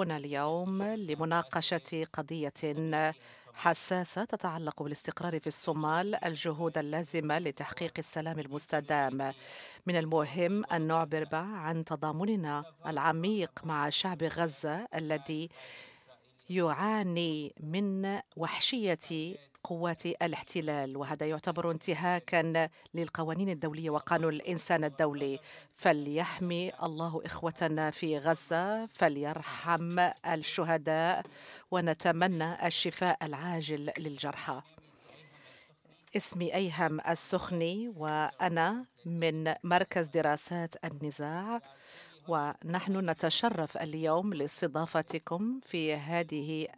هنا اليوم لمناقشة قضية حساسة تتعلق بالاستقرار في الصومال الجهود اللازمة لتحقيق السلام المستدام من المهم أن نعبر عن تضامننا العميق مع شعب غزة الذي يعاني من وحشية قوات الاحتلال وهذا يعتبر انتهاكا للقوانين الدولية وقانون الإنسان الدولي فليحمي الله إخوتنا في غزة فليرحم الشهداء ونتمنى الشفاء العاجل للجرحى اسمي أيهم السخني وأنا من مركز دراسات النزاع ونحن نتشرف اليوم لاستضافتكم في هذه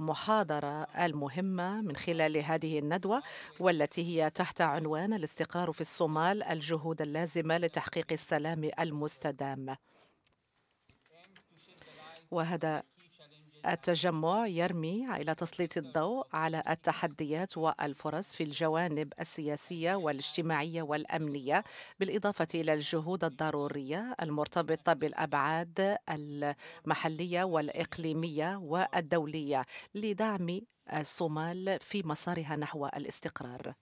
المحاضرة المهمة من خلال هذه الندوة والتي هي تحت عنوان الاستقرار في الصومال الجهود اللازمة لتحقيق السلام المستدام وهذا التجمع يرمي إلى تسليط الضوء على التحديات والفرص في الجوانب السياسية والاجتماعية والأمنية بالإضافة إلى الجهود الضرورية المرتبطة بالأبعاد المحلية والإقليمية والدولية لدعم الصومال في مسارها نحو الاستقرار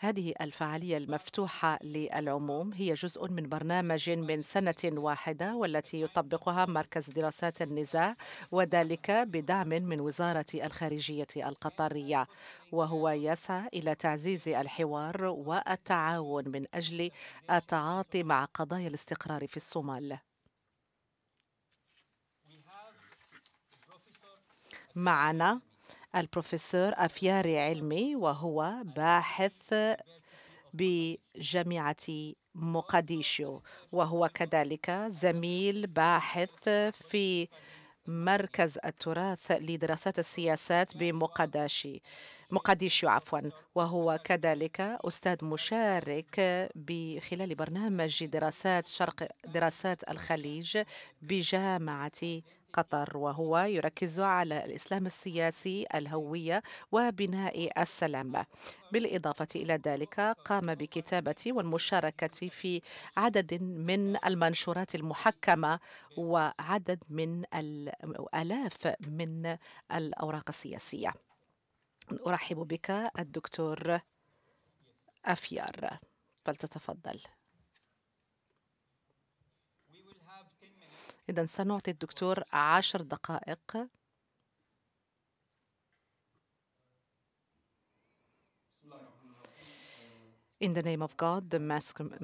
هذه الفعالية المفتوحة للعموم هي جزء من برنامج من سنة واحدة والتي يطبقها مركز دراسات النزاع وذلك بدعم من وزارة الخارجية القطرية وهو يسعى إلى تعزيز الحوار والتعاون من أجل التعاطي مع قضايا الاستقرار في الصومال معنا البروفيسور أفياري علمي وهو باحث بجامعة مقديشيو وهو كذلك زميل باحث في مركز التراث لدراسات السياسات بمقداشي مقديشيو عفوا وهو كذلك أستاذ مشارك بخلال برنامج دراسات شرق دراسات الخليج بجامعة قطر وهو يركز على الإسلام السياسي الهوية وبناء السلام بالإضافة إلى ذلك قام بكتابة والمشاركة في عدد من المنشورات المحكمة وعدد من الآلاف من الأوراق السياسية أرحب بك الدكتور أفيار فلتتفضل إذا سنعطي الدكتور عشر دقائق In the name of God, the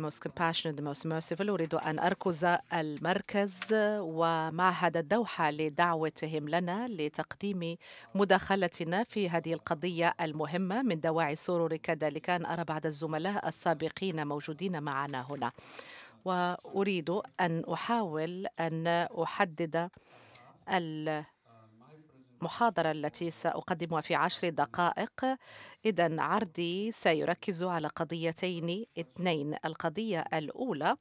most compassionate, the most merciful, أريد أن أركز المركز ومعهد الدوحة لدعوتهم لنا لتقديم مداخلتنا في هذه القضية المهمة من دواعي السرور كذلك أن أرى بعض الزملاء السابقين موجودين معنا هنا. وأريد أن أحاول أن أحدد المحاضرة التي سأقدمها في عشر دقائق إذا عرضي سيركز على قضيتين اثنين القضية الأولى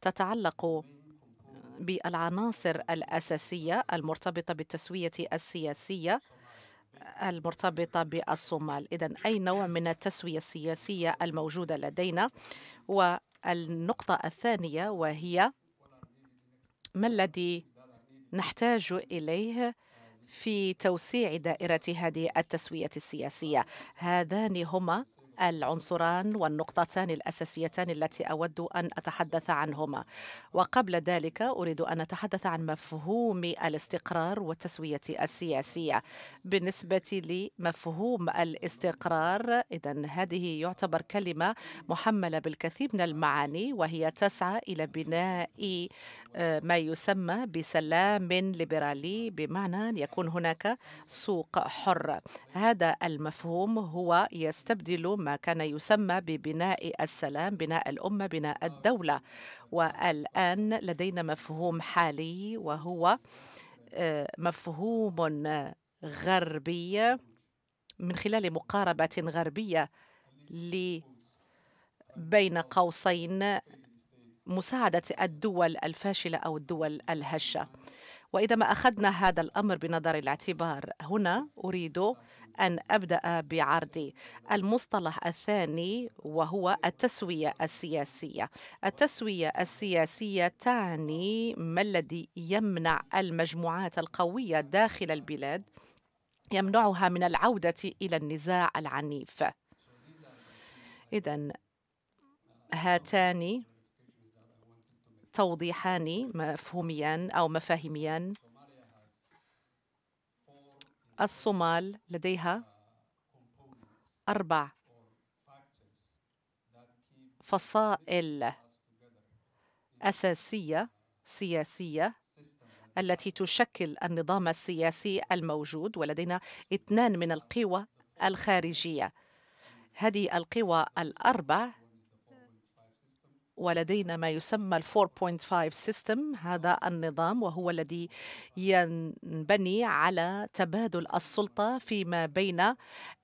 تتعلق بالعناصر الأساسية المرتبطة بالتسوية السياسية المرتبطة بالصومال إذا أي نوع من التسوية السياسية الموجودة لدينا و النقطة الثانية وهي ما الذي نحتاج إليه في توسيع دائرة هذه التسوية السياسية هذان هما العنصران والنقطتان الاساسيتان التي اود ان اتحدث عنهما وقبل ذلك اريد ان اتحدث عن مفهوم الاستقرار والتسويه السياسيه بالنسبه لمفهوم الاستقرار اذا هذه يعتبر كلمه محمله بالكثير من المعاني وهي تسعى الى بناء ما يسمى بسلام ليبرالي بمعنى أن يكون هناك سوق حر هذا المفهوم هو يستبدل ما كان يسمى ببناء السلام بناء الأمة بناء الدولة والآن لدينا مفهوم حالي وهو آه، مفهوم غربي من خلال مقاربة غربية بين قوسين مساعدة الدول الفاشلة أو الدول الهشة وإذا ما أخذنا هذا الأمر بنظر الاعتبار هنا أريد أن أبدأ بعرضي المصطلح الثاني وهو التسوية السياسية التسوية السياسية تعني ما الذي يمنع المجموعات القوية داخل البلاد يمنعها من العودة إلى النزاع العنيف إذا هاتان توضيحان مفهوميان أو مفاهيميان الصومال لديها أربع فصائل أساسية سياسية التي تشكل النظام السياسي الموجود ولدينا اثنان من القوى الخارجية هذه القوى الأربع ولدينا ما يسمى ال 4.5 سيستم هذا النظام وهو الذي ينبني على تبادل السلطة فيما بين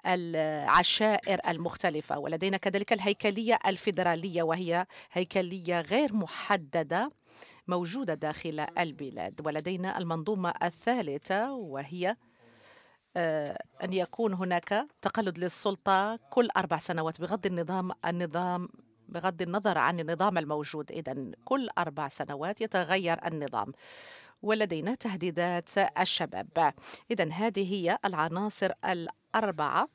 العشائر المختلفة ولدينا كذلك الهيكلية الفيدرالية وهي هيكلية غير محددة موجودة داخل البلاد ولدينا المنظومة الثالثة وهي آه، أن يكون هناك تقلد للسلطة كل أربع سنوات بغض النظام النظام بغض النظر عن النظام الموجود إذا كل أربع سنوات يتغير النظام ولدينا تهديدات الشباب إذا هذه هي العناصر الأربعة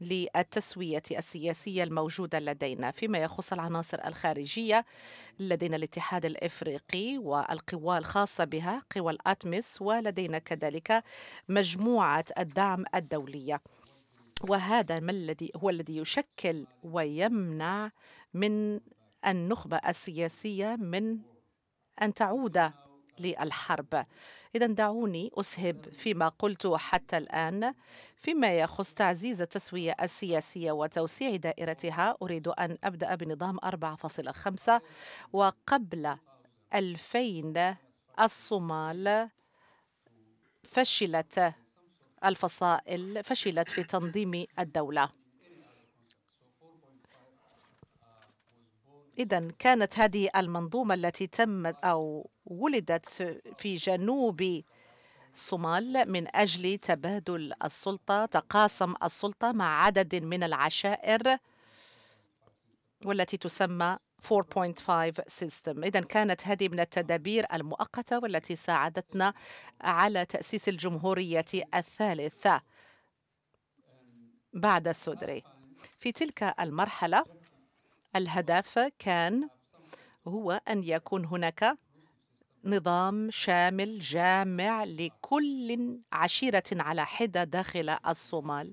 للتسوية السياسية الموجودة لدينا فيما يخص العناصر الخارجية لدينا الاتحاد الإفريقي والقوى الخاصة بها قوى الأتمس ولدينا كذلك مجموعة الدعم الدولية وهذا ما الذي هو الذي يشكل ويمنع من النخبة السياسية من أن تعود للحرب إذا دعوني أسهب فيما قلت حتى الآن فيما يخص تعزيز التسوية السياسية وتوسيع دائرتها أريد أن أبدأ بنظام 4.5 وقبل 2000 الصومال فشلت الفصائل فشلت في تنظيم الدولة إذا كانت هذه المنظومة التي تمت أو ولدت في جنوب الصومال من أجل تبادل السلطة تقاسم السلطة مع عدد من العشائر والتي تسمى 4.5 سيستم إذا كانت هذه من التدابير المؤقتة والتي ساعدتنا على تأسيس الجمهورية الثالثة بعد سودري في تلك المرحلة الهدف كان هو أن يكون هناك نظام شامل جامع لكل عشيرة على حدة داخل الصومال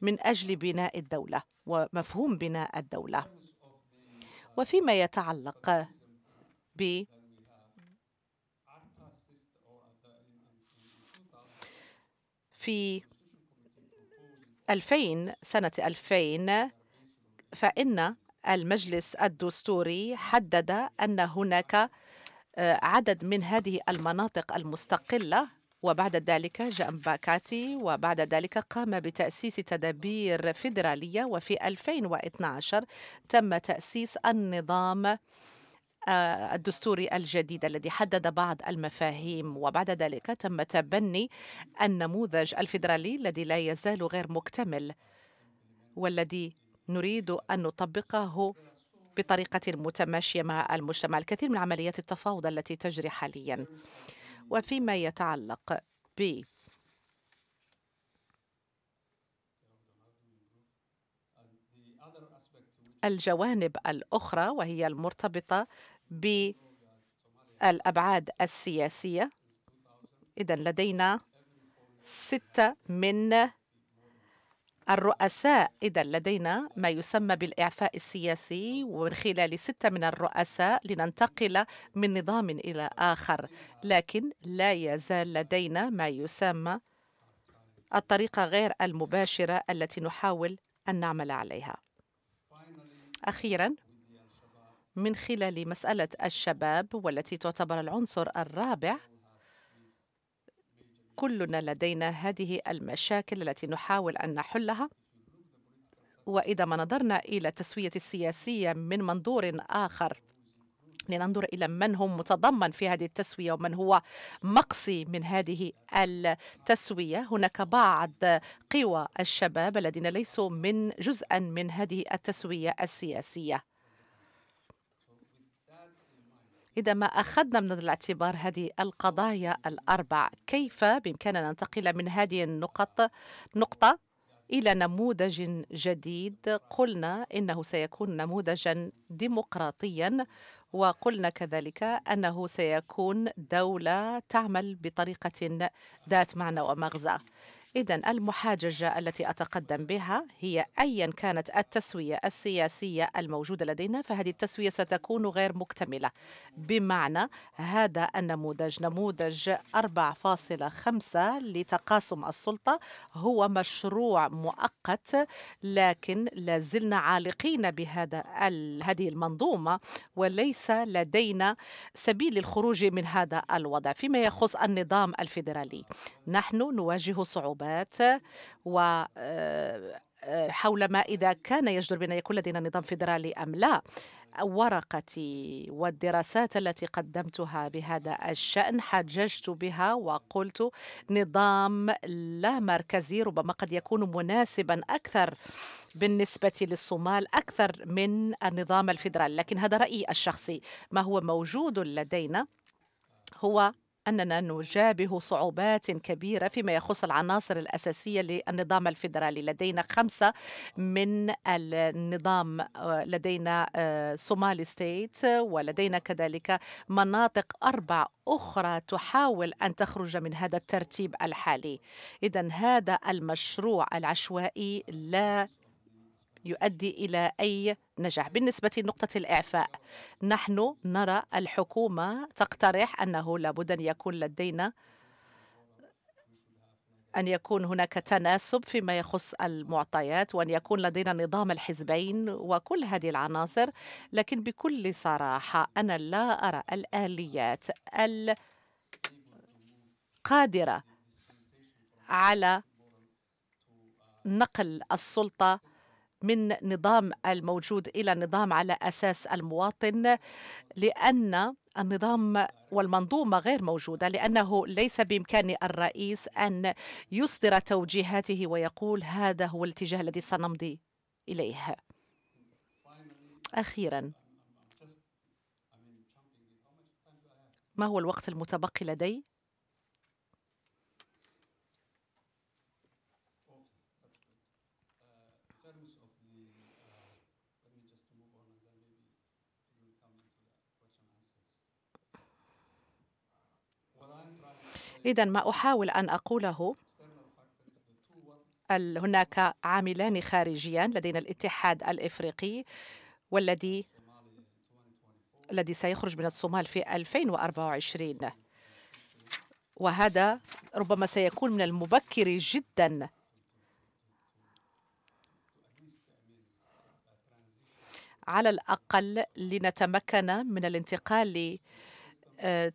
من أجل بناء الدولة ومفهوم بناء الدولة وفيما يتعلق ب في 2000 سنة 2000 فإن المجلس الدستوري حدد أن هناك آه، عدد من هذه المناطق المستقلة وبعد ذلك جاء مباكاتي وبعد ذلك قام بتأسيس تدابير فيدرالية وفي 2012 تم تأسيس النظام آه، الدستوري الجديد الذي حدد بعض المفاهيم وبعد ذلك تم تبني النموذج الفيدرالي الذي لا يزال غير مكتمل والذي نريد أن نطبقه بطريقة متماشية مع المجتمع الكثير من عمليات التفاوض التي تجري حالياً وفيما يتعلق ب الجوانب الأخرى وهي المرتبطة بالأبعاد السياسية إذا لدينا ستة من الرؤساء إذا لدينا ما يسمى بالإعفاء السياسي ومن خلال ستة من الرؤساء لننتقل من نظام إلى آخر لكن لا يزال لدينا ما يسمى الطريقة غير المباشرة التي نحاول أن نعمل عليها أخيرا من خلال مسألة الشباب والتي تعتبر العنصر الرابع كلنا لدينا هذه المشاكل التي نحاول أن نحلها وإذا ما نظرنا إلى التسوية السياسية من منظور آخر لننظر إلى من هم متضمن في هذه التسوية ومن هو مقصي من هذه التسوية هناك بعض قوى الشباب الذين ليسوا من جزءا من هذه التسوية السياسية إذا ما أخذنا من الاعتبار هذه القضايا الأربع كيف بإمكاننا ننتقل من هذه النقط نقطة إلى نموذج جديد قلنا إنه سيكون نموذجا ديمقراطيا وقلنا كذلك أنه سيكون دولة تعمل بطريقة ذات معنى ومغزى إذا المحاججة التي أتقدم بها هي أيا كانت التسوية السياسية الموجودة لدينا فهذه التسوية ستكون غير مكتملة بمعنى هذا النموذج نموذج 4.5 لتقاسم السلطة هو مشروع مؤقت لكن لازلنا عالقين بهذا هذه المنظومة وليس لدينا سبيل للخروج من هذا الوضع فيما يخص النظام الفيدرالي نحن نواجه صعوبات الانتخابات و آه، آه، حول ما إذا كان يجدر بأن يكون لدينا نظام فيدرالي أم لا ورقتي والدراسات التي قدمتها بهذا الشأن حججت بها وقلت نظام لا مركزي ربما قد يكون مناسبا أكثر بالنسبة للصومال أكثر من النظام الفيدرالي لكن هذا رأيي الشخصي ما هو موجود لدينا هو أننا نجابه صعوبات كبيرة فيما يخص العناصر الأساسية للنظام الفيدرالي لدينا خمسة من النظام آه، لدينا سومالي آه، ستيت ولدينا كذلك مناطق أربع أخرى تحاول أن تخرج من هذا الترتيب الحالي إذا هذا المشروع العشوائي لا يؤدي إلى أي نجاح بالنسبة لنقطة الإعفاء نحن نرى الحكومة تقترح أنه لابد أن يكون لدينا أن يكون هناك تناسب فيما يخص المعطيات وأن يكون لدينا نظام الحزبين وكل هذه العناصر لكن بكل صراحة أنا لا أرى الآليات القادرة على نقل السلطة من نظام الموجود إلى نظام على أساس المواطن لأن النظام والمنظومة غير موجودة لأنه ليس بإمكان الرئيس أن يصدر توجيهاته ويقول هذا هو الاتجاه الذي سنمضي إليه أخيرا ما هو الوقت المتبقي لدي؟ إذا ما أحاول أن أقوله هناك عاملان خارجيان لدينا الاتحاد الإفريقي والذي الذي سيخرج من الصومال في 2024 وهذا ربما سيكون من المبكر جدا على الأقل لنتمكن من الانتقال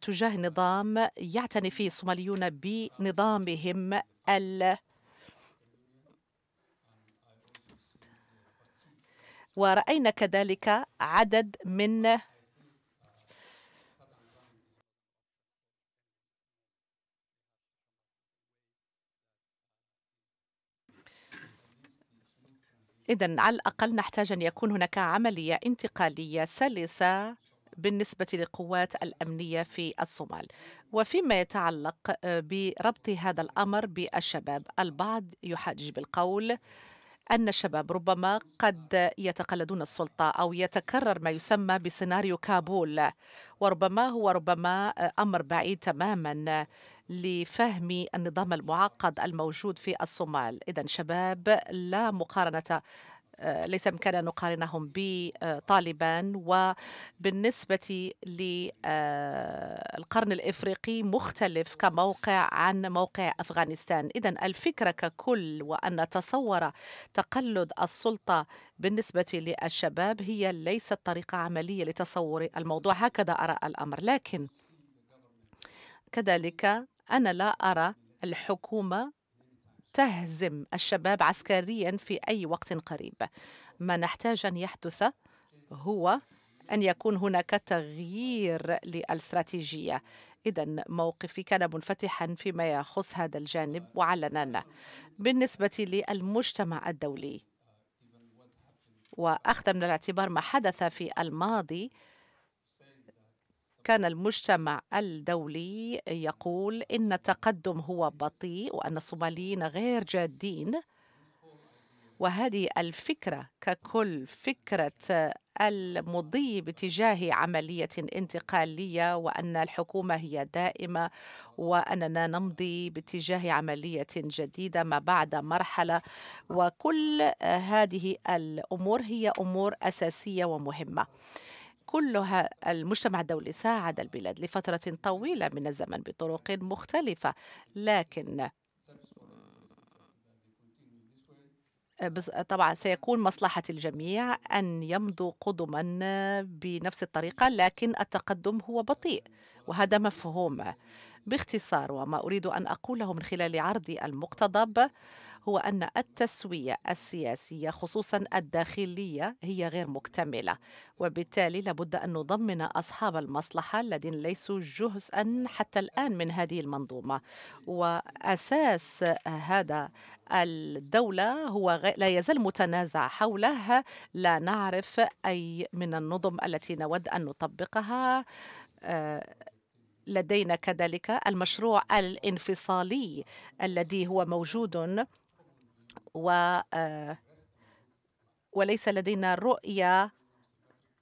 تجاه نظام يعتني فيه الصوماليون بنظامهم ال ورأينا كذلك عدد من إذا على الأقل نحتاج أن يكون هناك عملية انتقالية سلسة بالنسبة للقوات الأمنية في الصومال وفيما يتعلق آه، بربط هذا الأمر بالشباب البعض يحاجج بالقول أن الشباب ربما قد يتقلدون السلطة أو يتكرر ما يسمى بسيناريو كابول وربما هو ربما آه، أمر بعيد تماما لفهم النظام المعقد الموجود في الصومال إذا شباب لا مقارنة آه، ليس بإمكاننا أن نقارنهم بطالبان وبالنسبة للقرن آه، الإفريقي مختلف كموقع عن موقع أفغانستان إذا الفكرة ككل وأن نتصور تقلد السلطة بالنسبة للشباب هي ليست طريقة عملية لتصور الموضوع هكذا أرى الأمر لكن كذلك أنا لا أرى الحكومة تهزم الشباب عسكريا في أي وقت قريب ما نحتاج أن يحدث هو أن يكون هناك تغيير للاستراتيجية إذا موقفي كان منفتحا فيما يخص هذا الجانب وعلنا بالنسبة للمجتمع الدولي وأخذ من الاعتبار ما حدث في الماضي كان المجتمع الدولي يقول إن التقدم هو بطيء وأن الصوماليين غير جادين وهذه الفكرة ككل فكرة المضي باتجاه عملية انتقالية وأن الحكومة هي دائمة وأننا نمضي باتجاه عملية جديدة ما بعد مرحلة وكل هذه الأمور هي أمور أساسية ومهمة كلها المجتمع الدولي ساعد البلاد لفترة طويلة من الزمن بطرق مختلفة لكن طبعا سيكون مصلحة الجميع أن يمضوا قدما بنفس الطريقة لكن التقدم هو بطيء وهذا مفهوم باختصار وما أريد أن أقوله من خلال عرضي المقتضب هو أن التسوية السياسية خصوصا الداخلية هي غير مكتملة وبالتالي لابد أن نضمن أصحاب المصلحة الذين ليسوا جزءا حتى الآن من هذه المنظومة وأساس هذا الدولة هو لا يزال متنازع حولها لا نعرف أي من النظم التي نود أن نطبقها آه، لدينا كذلك المشروع الانفصالي الذي هو موجود و آه، وليس لدينا رؤية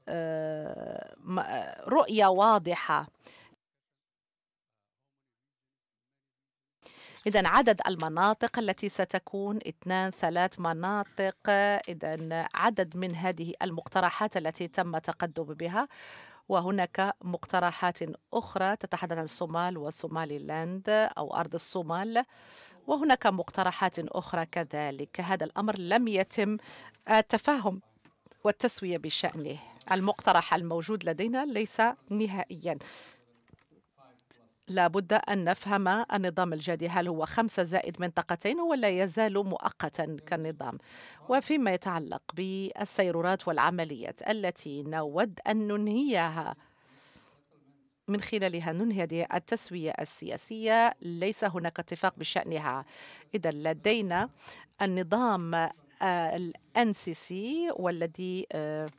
آه، آه، رؤية واضحة إذا عدد المناطق التي ستكون اثنان ثلاث مناطق إذا عدد من هذه المقترحات التي تم تقدم بها وهناك مقترحات أخرى تتحدث عن الصومال وصومالي لاند أو أرض الصومال وهناك مقترحات أخرى كذلك هذا الأمر لم يتم التفاهم والتسوية بشأنه المقترح الموجود لدينا ليس نهائيا لابد أن نفهم النظام الجديد هل هو خمسة زائد منطقتين ولا يزال مؤقتا كالنظام وفيما يتعلق بالسيرورات والعمليات التي نود أن ننهيها من خلالها ننهي هذه التسوية السياسية ليس هناك اتفاق بشأنها إذا لدينا النظام سي آه، والذي آه،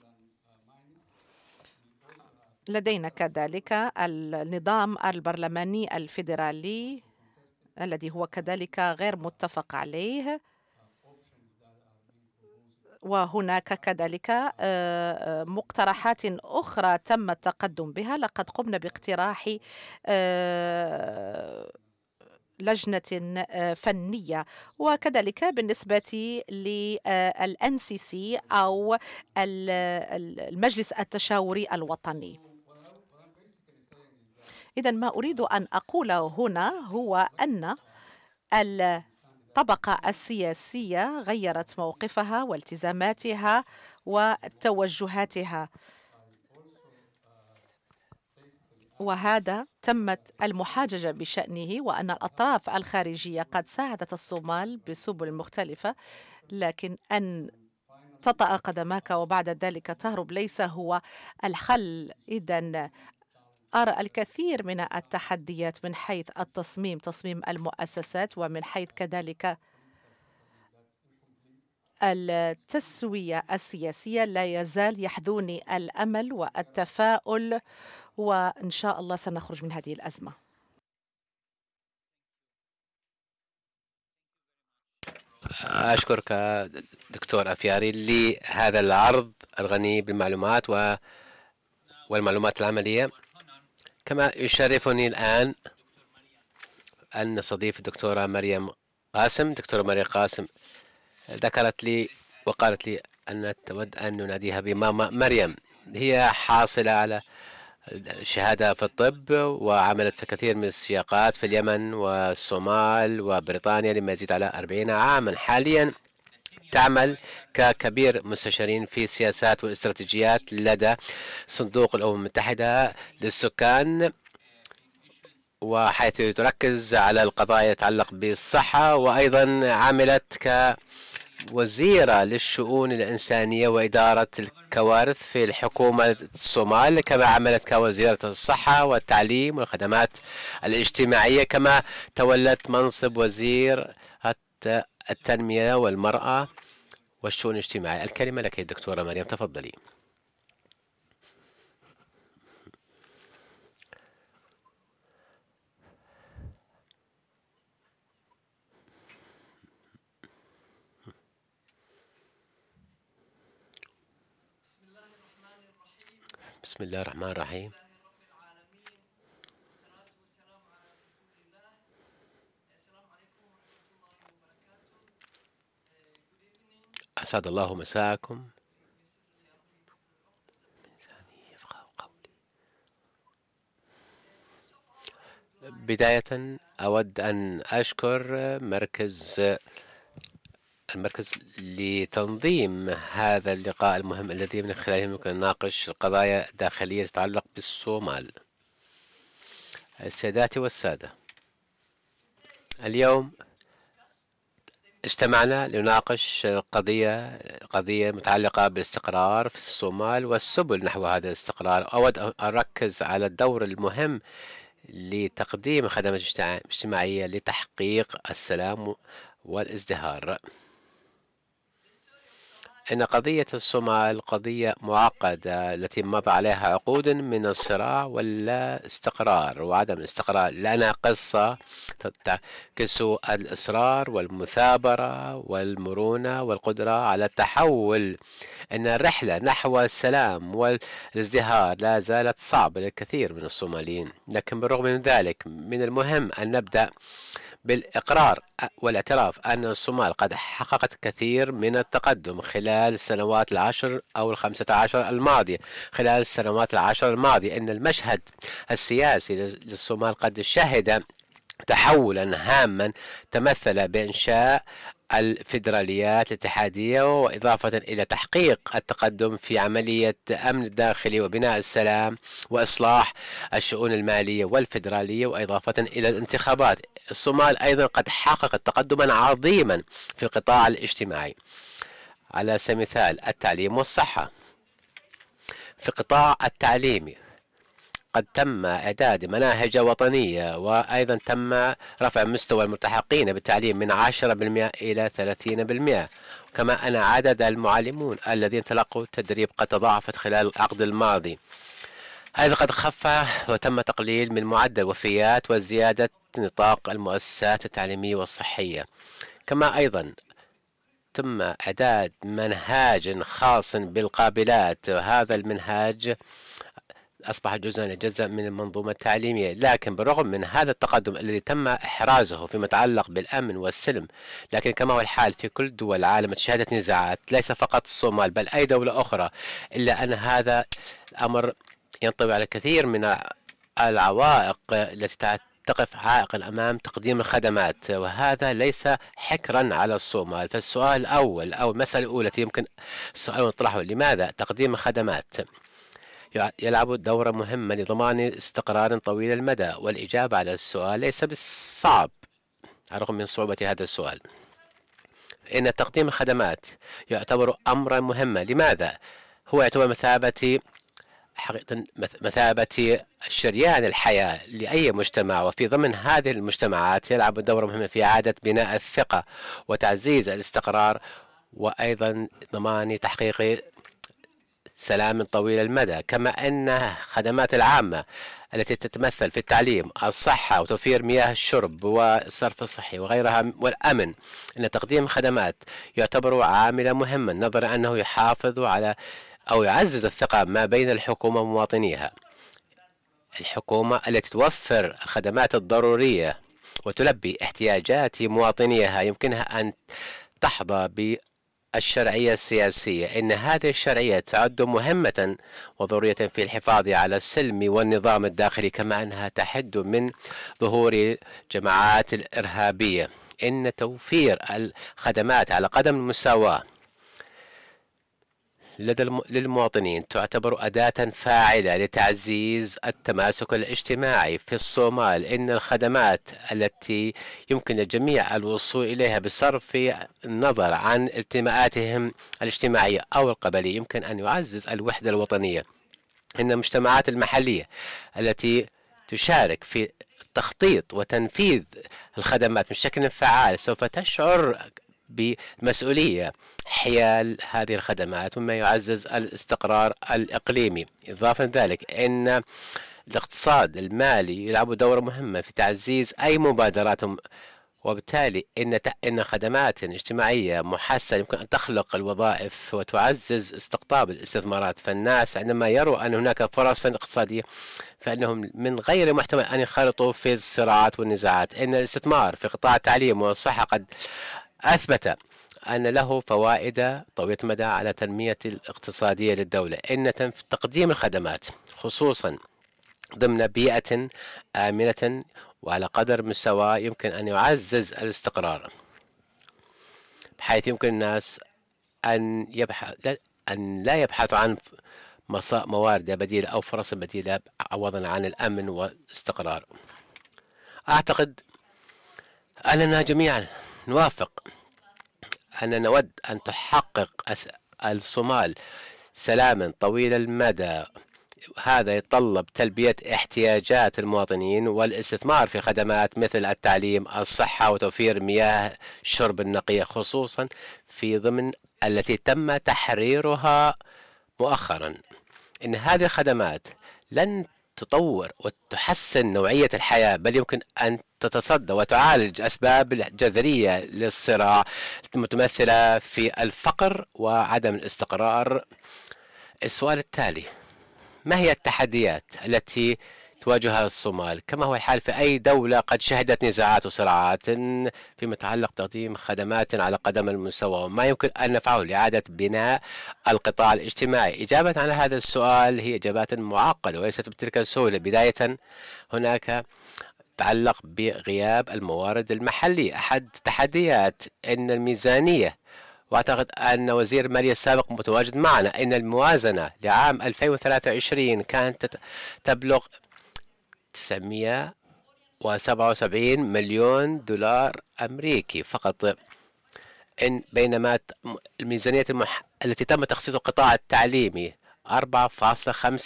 لدينا كذلك النظام البرلماني الفيدرالي الذي هو كذلك غير متفق عليه وهناك كذلك آه، آه، مقترحات أخرى تم التقدم بها لقد قمنا باقتراح آه، لجنة فنية وكذلك بالنسبة للان سي سي أو المجلس التشاوري الوطني إذا ما أريد أن أقوله هنا هو أن الطبقة السياسية غيرت موقفها والتزاماتها وتوجهاتها وهذا تمت المحاججة بشأنه وأن الأطراف الخارجية قد ساعدت الصومال بسبل مختلفة لكن أن تطأ قدماك وبعد ذلك تهرب ليس هو الحل إذا أرى الكثير من التحديات من حيث التصميم تصميم المؤسسات ومن حيث كذلك التسوية السياسية لا يزال يحذوني الأمل والتفاؤل وإن شاء الله سنخرج من هذه الأزمة أشكرك دكتور أفياري لهذا العرض الغني بالمعلومات و والمعلومات العملية كما يشرفني الآن أن نستضيف الدكتورة مريم قاسم دكتورة مريم قاسم ذكرت لي وقالت لي أن تود أن نناديها بماما مريم هي حاصلة على شهادة في الطب وعملت في كثير من السياقات في اليمن والصومال وبريطانيا لما يزيد على 40 عاما حاليا تعمل ككبير مستشارين في السياسات والاستراتيجيات لدى صندوق الأمم المتحدة للسكان وحيث تركز على القضايا يتعلق بالصحة وأيضا عملت ك وزيرة للشؤون الإنسانية وإدارة الكوارث في الحكومة الصومال كما عملت كوزيرة الصحة والتعليم والخدمات الاجتماعية كما تولت منصب وزير التنمية والمرأة والشؤون الاجتماعية الكلمة لك يا دكتورة مريم تفضلي بسم الله الرحمن الرحيم أسعد الله مساءكم بداية أود أن أشكر مركز المركز لتنظيم هذا اللقاء المهم الذي من خلاله يمكن أن نناقش القضايا الداخلية تتعلق بالصومال السيدات والسادة اليوم اجتمعنا لنناقش قضية قضية متعلقة بالاستقرار في الصومال والسبل نحو هذا الاستقرار أود أن أركز على الدور المهم لتقديم خدمات اجتماعية لتحقيق السلام والازدهار أن قضية الصومال قضية معقدة التي مضى عليها عقود من الصراع ولا استقرار وعدم الاستقرار لأنها قصة تعكس الإصرار والمثابرة والمرونة والقدرة على التحول أن الرحلة نحو السلام والازدهار لا زالت صعبة للكثير من الصوماليين لكن بالرغم من ذلك من المهم أن نبدأ بالإقرار والاعتراف أن الصومال قد حققت كثير من التقدم خلال خلال السنوات العشر أو الخمسة عشر الماضية خلال السنوات العشر الماضية أن المشهد السياسي للصومال قد شهد تحولا هاما تمثل بإنشاء الفيدراليات الاتحادية وإضافة إلى تحقيق التقدم في عملية أمن الداخلي وبناء السلام وإصلاح الشؤون المالية والفيدرالية وإضافة إلى الانتخابات الصومال أيضا قد حققت تقدما عظيما في القطاع الاجتماعي على سبيل المثال التعليم والصحة في قطاع التعليم قد تم إعداد مناهج وطنية وأيضا تم رفع مستوى الملتحقين بالتعليم من 10% إلى 30% كما أن عدد المعلمون الذين تلقوا التدريب قد تضاعفت خلال العقد الماضي هذا قد خف وتم تقليل من معدل وفيات وزيادة نطاق المؤسسات التعليمية والصحية كما أيضا تم إعداد منهاج خاص بالقابلات هذا المنهاج أصبح جزءا جزء من المنظومة التعليمية لكن بالرغم من هذا التقدم الذي تم إحرازه فيما يتعلق بالأمن والسلم لكن كما هو الحال في كل دول العالم شهدت نزاعات ليس فقط الصومال بل أي دولة أخرى إلا أن هذا الأمر ينطوي على كثير من العوائق التي تقف عائق الأمام تقديم الخدمات وهذا ليس حكرا على الصومال فالسؤال الأول أو المسألة الأولى التي يمكن السؤال نطرحه لماذا تقديم الخدمات يلعب دورا مهما لضمان استقرار طويل المدى والإجابة على السؤال ليس بالصعب رغم من صعوبة هذا السؤال إن تقديم الخدمات يعتبر أمرا مهما لماذا؟ هو يعتبر مثابة حقيقة مثابة شريان الحياة لأي مجتمع وفي ضمن هذه المجتمعات يلعب دور مهم في إعادة بناء الثقة وتعزيز الاستقرار وأيضا ضمان تحقيق سلام طويل المدى كما أن خدمات العامة التي تتمثل في التعليم الصحة وتوفير مياه الشرب والصرف الصحي وغيرها والأمن أن تقديم خدمات يعتبر عاملا مهما نظرا أنه يحافظ على أو يعزز الثقة ما بين الحكومة ومواطنيها الحكومة التي توفر الخدمات الضرورية وتلبي احتياجات مواطنيها يمكنها أن تحظى بالشرعية السياسية إن هذه الشرعية تعد مهمة وضرورية في الحفاظ على السلم والنظام الداخلي كما أنها تحد من ظهور جماعات الإرهابية إن توفير الخدمات على قدم المساواة لدى للمواطنين تعتبر أداة فاعلة لتعزيز التماسك الاجتماعي في الصومال إن الخدمات التي يمكن للجميع الوصول إليها بصرف النظر عن التماءاتهم الاجتماعية أو القبلية يمكن أن يعزز الوحدة الوطنية إن المجتمعات المحلية التي تشارك في تخطيط وتنفيذ الخدمات بشكل فعال سوف تشعر بمسؤولية حيال هذه الخدمات مما يعزز الاستقرار الإقليمي إضافة ذلك أن الاقتصاد المالي يلعب دورا مهما في تعزيز أي مبادرات وبالتالي إن إن خدمات اجتماعية محسنة يمكن أن تخلق الوظائف وتعزز استقطاب الاستثمارات فالناس عندما يروا أن هناك فرص اقتصادية فإنهم من غير المحتمل أن ينخرطوا في الصراعات والنزاعات إن الاستثمار في قطاع التعليم والصحة قد أثبت أن له فوائد طويلة المدى على تنمية الاقتصادية للدولة إن تقديم الخدمات خصوصا ضمن بيئة آمنة وعلى قدر مستوى يمكن أن يعزز الاستقرار بحيث يمكن الناس أن يبحث أن لا يبحثوا عن موارد بديلة أو فرص بديلة عوضا عن الأمن والاستقرار أعتقد أننا جميعا نوافق أننا نود أن تحقق الصومال سلاما طويل المدى هذا يتطلب تلبية احتياجات المواطنين والاستثمار في خدمات مثل التعليم الصحة وتوفير مياه الشرب النقية خصوصا في ضمن التي تم تحريرها مؤخرا إن هذه الخدمات لن تطور وتحسن نوعية الحياة بل يمكن أن تتصدى وتعالج أسباب الجذرية للصراع المتمثلة في الفقر وعدم الاستقرار السؤال التالي ما هي التحديات التي تواجهها الصومال كما هو الحال في أي دولة قد شهدت نزاعات وصراعات فيما يتعلق بتقديم خدمات على قدم المستوى وما يمكن أن نفعله لإعادة بناء القطاع الاجتماعي إجابة على هذا السؤال هي إجابات معقدة وليست بتلك السهولة بداية هناك تعلق بغياب الموارد المحلية أحد التحديات أن الميزانية واعتقد ان وزير الماليه السابق متواجد معنا ان الموازنه لعام 2023 كانت تبلغ 977 مليون دولار أمريكي فقط إن بينما الميزانية المح... التي تم تخصيصها القطاع التعليمي 4.5%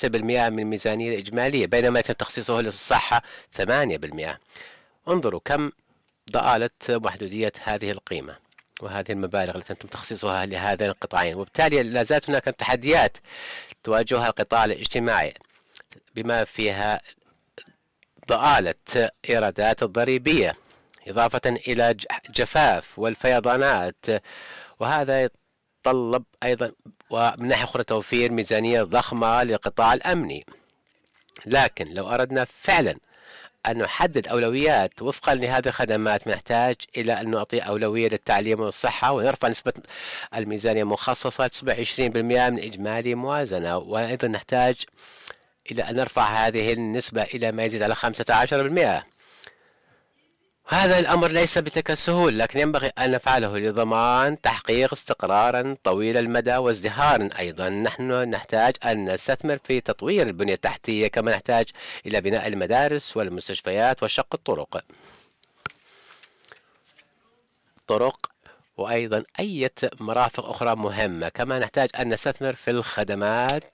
من الميزانية الإجمالية بينما يتم تخصيصه للصحة 8% انظروا كم ضآلة محدودية هذه القيمة وهذه المبالغ التي تم تخصيصها لهذين القطاعين وبالتالي لا زالت هناك تحديات تواجهها القطاع الاجتماعي بما فيها ضآلة إيرادات الضريبية إضافة إلى جفاف والفيضانات وهذا يتطلب أيضا ومن ناحية أخرى توفير ميزانية ضخمة للقطاع الأمني لكن لو أردنا فعلا أن نحدد أولويات وفقا لهذه الخدمات نحتاج إلى أن نعطي أولوية للتعليم والصحة ونرفع نسبة الميزانية المخصصة تصبح 20% من إجمالي موازنة وأيضا نحتاج إلى أن نرفع هذه النسبة إلى ما يزيد على 15% هذا الأمر ليس بتلك السهولة لكن ينبغي أن نفعله لضمان تحقيق استقرارا طويل المدى وازدهارا أيضا نحن نحتاج أن نستثمر في تطوير البنية التحتية كما نحتاج إلى بناء المدارس والمستشفيات وشق الطرق طرق وأيضا أي مرافق أخرى مهمة كما نحتاج أن نستثمر في الخدمات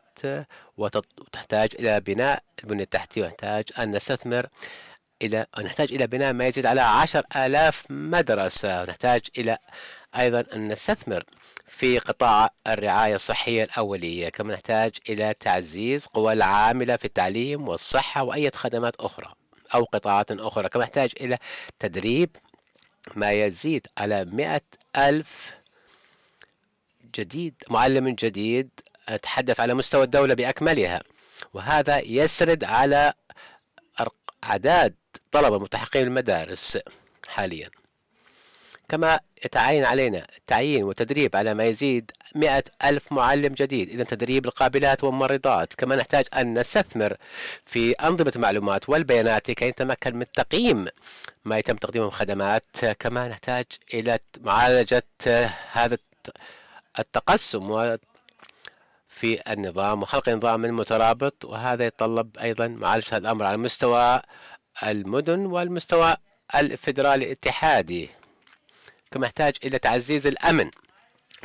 وتحتاج إلى بناء البنية التحتية ونحتاج أن نستثمر إلى نحتاج إلى بناء ما يزيد على عشر آلاف مدرسة ونحتاج إلى أيضا أن نستثمر في قطاع الرعاية الصحية الأولية كما نحتاج إلى تعزيز قوى العاملة في التعليم والصحة وأي خدمات أخرى أو قطاعات أخرى كما نحتاج إلى تدريب ما يزيد على مئة ألف جديد معلم جديد أتحدث على مستوى الدولة بأكملها وهذا يسرد على أعداد طلبة متحقين المدارس حاليا كما يتعين علينا التعيين وتدريب على ما يزيد مئة ألف معلم جديد إذا تدريب القابلات والممرضات كما نحتاج أن نستثمر في أنظمة المعلومات والبيانات لكي نتمكن من تقييم ما يتم تقديمه من خدمات كما نحتاج إلى معالجة هذا التقسم في النظام وخلق نظام مترابط وهذا يتطلب أيضا معالجة هذا الأمر على مستوى المدن والمستوى الفدرالي الاتحادي كما يحتاج إلى تعزيز الأمن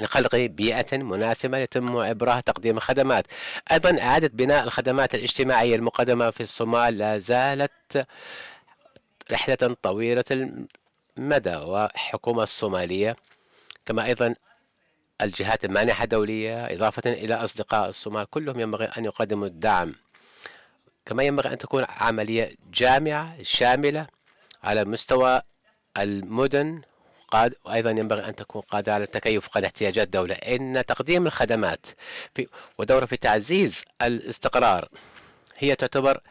لخلق بيئة مناسبة يتم عبرها تقديم خدمات أيضا إعادة بناء الخدمات الاجتماعية المقدمة في الصومال لا زالت رحلة طويلة المدى وحكومة الصومالية كما أيضا الجهات المانحة الدولية إضافة إلى أصدقاء الصومال كلهم ينبغي أن يقدموا الدعم كما ينبغي أن تكون عملية جامعة شاملة على مستوى المدن قاد وأيضا ينبغي أن تكون قادرة على التكيف قد احتياجات الدولة إن تقديم الخدمات في ودورة في تعزيز الاستقرار هي تعتبر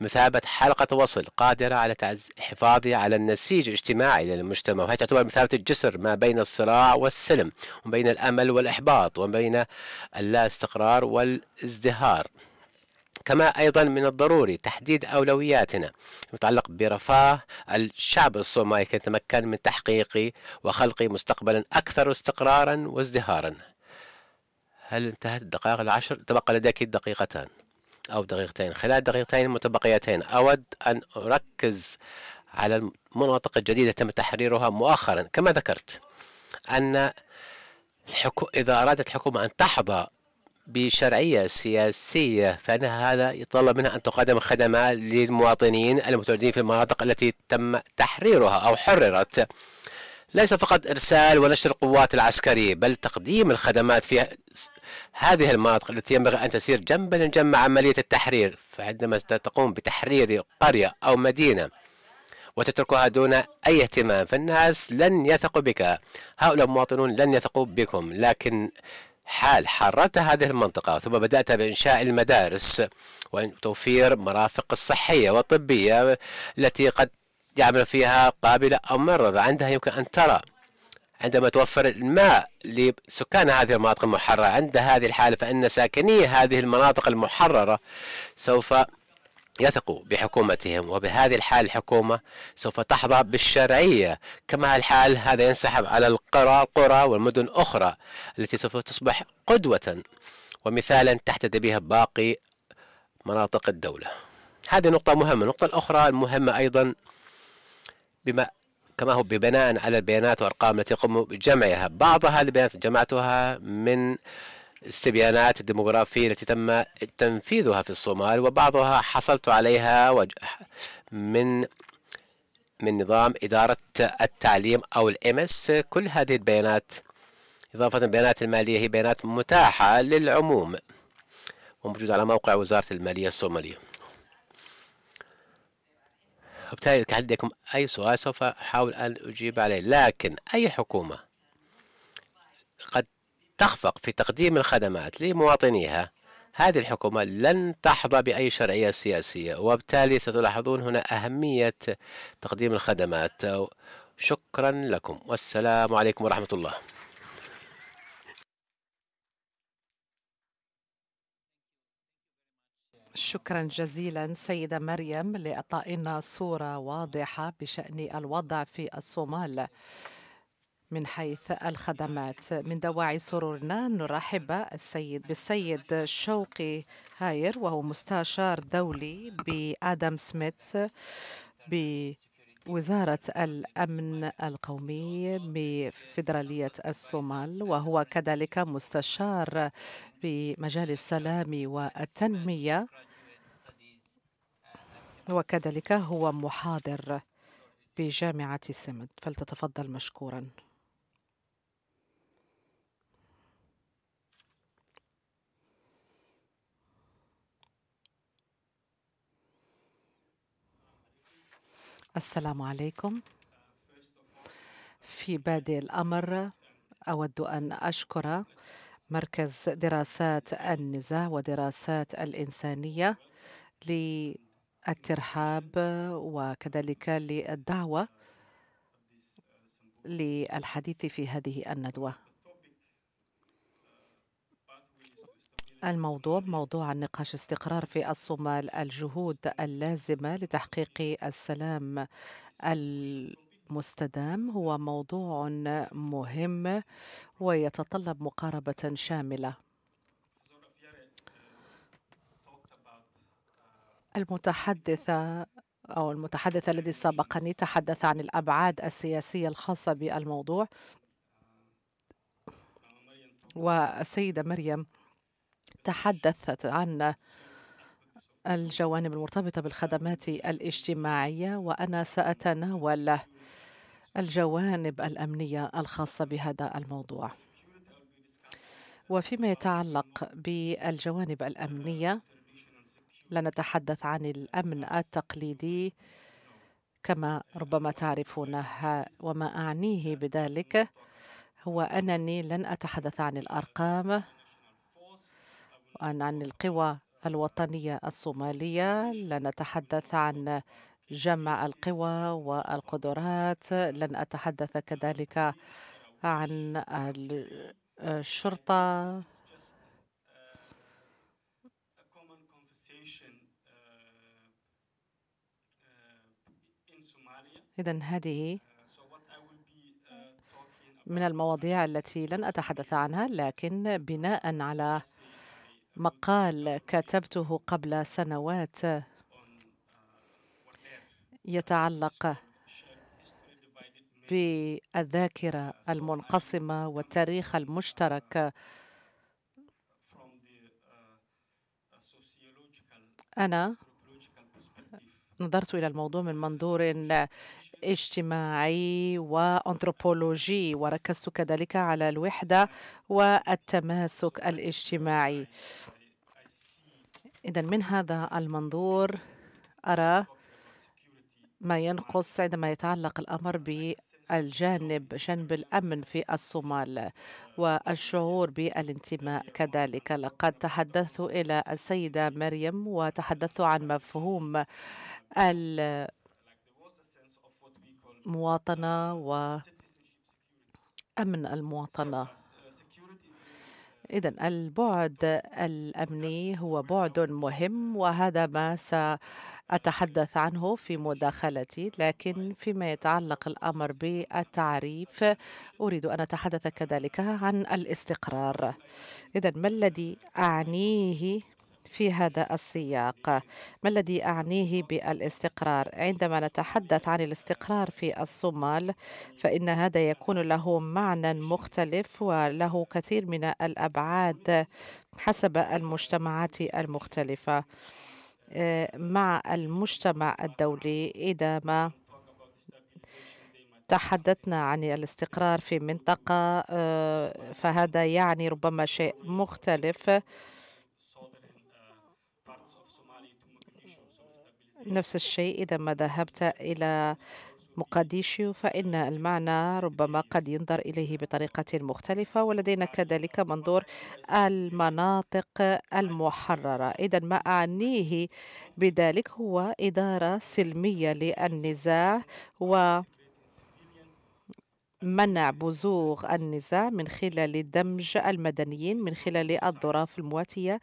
مثابة حلقة وصل قادرة على تعز... حفاظها على النسيج الاجتماعي للمجتمع وهي تعتبر مثابة الجسر ما بين الصراع والسلم وبين الأمل والإحباط وبين اللا استقرار والازدهار كما أيضا من الضروري تحديد أولوياتنا متعلق برفاه الشعب الصومالي كي يتمكن من تحقيق وخلق مستقبلا أكثر استقرارا وازدهارا هل انتهت الدقائق العشر؟ تبقى لديك دقيقتان أو دقيقتين خلال دقيقتين متبقيتين أود أن أركز على المناطق الجديدة تم تحريرها مؤخرا كما ذكرت أن الحكو... إذا أرادت الحكومة أن تحظى بشرعية سياسية فإن هذا يتطلب منها أن تقدم خدمات للمواطنين المتواجدين في المناطق التي تم تحريرها أو حررت ليس فقط إرسال ونشر القوات العسكرية بل تقديم الخدمات في هذه المناطق التي ينبغي أن تسير جنبا جنب عملية التحرير فعندما تقوم بتحرير قرية أو مدينة وتتركها دون أي اهتمام فالناس لن يثقوا بك هؤلاء المواطنون لن يثقوا بكم لكن حال حررت هذه المنطقة ثم بدأت بإنشاء المدارس وتوفير مرافق الصحية والطبية التي قد يعمل فيها قابلة أو ممرضة عندها يمكن أن ترى عندما توفر الماء لسكان هذه المناطق المحررة عند هذه الحالة فإن ساكني هذه المناطق المحررة سوف يثقوا بحكومتهم وبهذه الحال الحكومة سوف تحظى بالشرعية كما الحال هذا ينسحب على القرى القرى والمدن أخرى التي سوف تصبح قدوة ومثالا تحتدي بها باقي مناطق الدولة هذه نقطة مهمة النقطة الأخرى المهمة أيضا بما كما هو ببناء على البيانات والارقام التي قموا بجمعها بعضها البيانات جمعتها من استبيانات الديموغرافية التي تم تنفيذها في الصومال وبعضها حصلت عليها من من نظام إدارة التعليم أو الام اس كل هذه البيانات إضافة البيانات المالية هي بيانات متاحة للعموم وموجودة على موقع وزارة المالية الصومالية وبالتالي إذا كان أي سؤال سوف أحاول أن أجيب عليه لكن أي حكومة قد تخفق في تقديم الخدمات لمواطنيها هذه الحكومة لن تحظى بأي شرعية سياسية وبالتالي ستلاحظون هنا أهمية تقديم الخدمات شكرا لكم والسلام عليكم ورحمة الله شكرا جزيلا سيدة مريم لإعطائنا صورة واضحة بشأن الوضع في الصومال من حيث الخدمات من دواعي سرورنا نرحب السيد بالسيد شوقي هاير وهو مستشار دولي بآدم سميث ب وزارة الأمن القومي بفيدرالية الصومال وهو كذلك مستشار بمجال السلام والتنمية وكذلك هو محاضر بجامعة سمت فلتتفضل مشكورا السلام عليكم في بادئ الأمر أود أن أشكر مركز دراسات النزاع ودراسات الإنسانية للترحاب وكذلك للدعوة للحديث في هذه الندوة الموضوع موضوع النقاش استقرار في الصومال الجهود اللازمة لتحقيق السلام المستدام هو موضوع مهم ويتطلب مقاربة شاملة المتحدثة أو المتحدث الذي سبقني تحدث عن الأبعاد السياسية الخاصة بالموضوع والسيدة مريم تحدثت عن الجوانب المرتبطة بالخدمات الاجتماعية وأنا سأتناول الجوانب الأمنية الخاصة بهذا الموضوع وفيما يتعلق بالجوانب الأمنية لنتحدث عن الأمن التقليدي كما ربما تعرفونها وما أعنيه بذلك هو أنني لن أتحدث عن الأرقام عن القوى الوطنية الصومالية لن أتحدث عن جمع القوى والقدرات لن أتحدث كذلك عن الشرطة إذا هذه من المواضيع التي لن أتحدث عنها لكن بناء على مقال كتبته قبل سنوات يتعلق بالذاكره المنقسمه والتاريخ المشترك انا نظرت الى الموضوع من منظور اجتماعي وأنثروبولوجي وركزت كذلك على الوحدة والتماسك الاجتماعي إذا من هذا المنظور أرى ما ينقص عندما يتعلق الأمر الجانب جانب الأمن في الصومال والشعور بالانتماء كذلك لقد تحدثت إلى السيدة مريم وتحدثت عن مفهوم ال المواطنة وأمن المواطنة إذا البعد الأمني هو بعد مهم وهذا ما سأتحدث عنه في مداخلتي لكن فيما يتعلق الأمر بالتعريف أريد أن أتحدث كذلك عن الاستقرار إذا ما الذي أعنيه في هذا السياق ما الذي أعنيه بالاستقرار عندما نتحدث عن الاستقرار في الصومال فإن هذا يكون له معنى مختلف وله كثير من الأبعاد حسب المجتمعات المختلفة آه، مع المجتمع الدولي إذا ما تحدثنا عن الاستقرار في منطقة آه، فهذا يعني ربما شيء مختلف نفس الشيء إذا ما ذهبت إلى مقاديشيو فإن المعنى ربما قد ينظر إليه بطريقة مختلفة ولدينا كذلك منظور المناطق المحررة إذا ما أعنيه بذلك هو إدارة سلمية للنزاع و منع بزوغ النزاع من خلال دمج المدنيين من خلال الظراف المواتية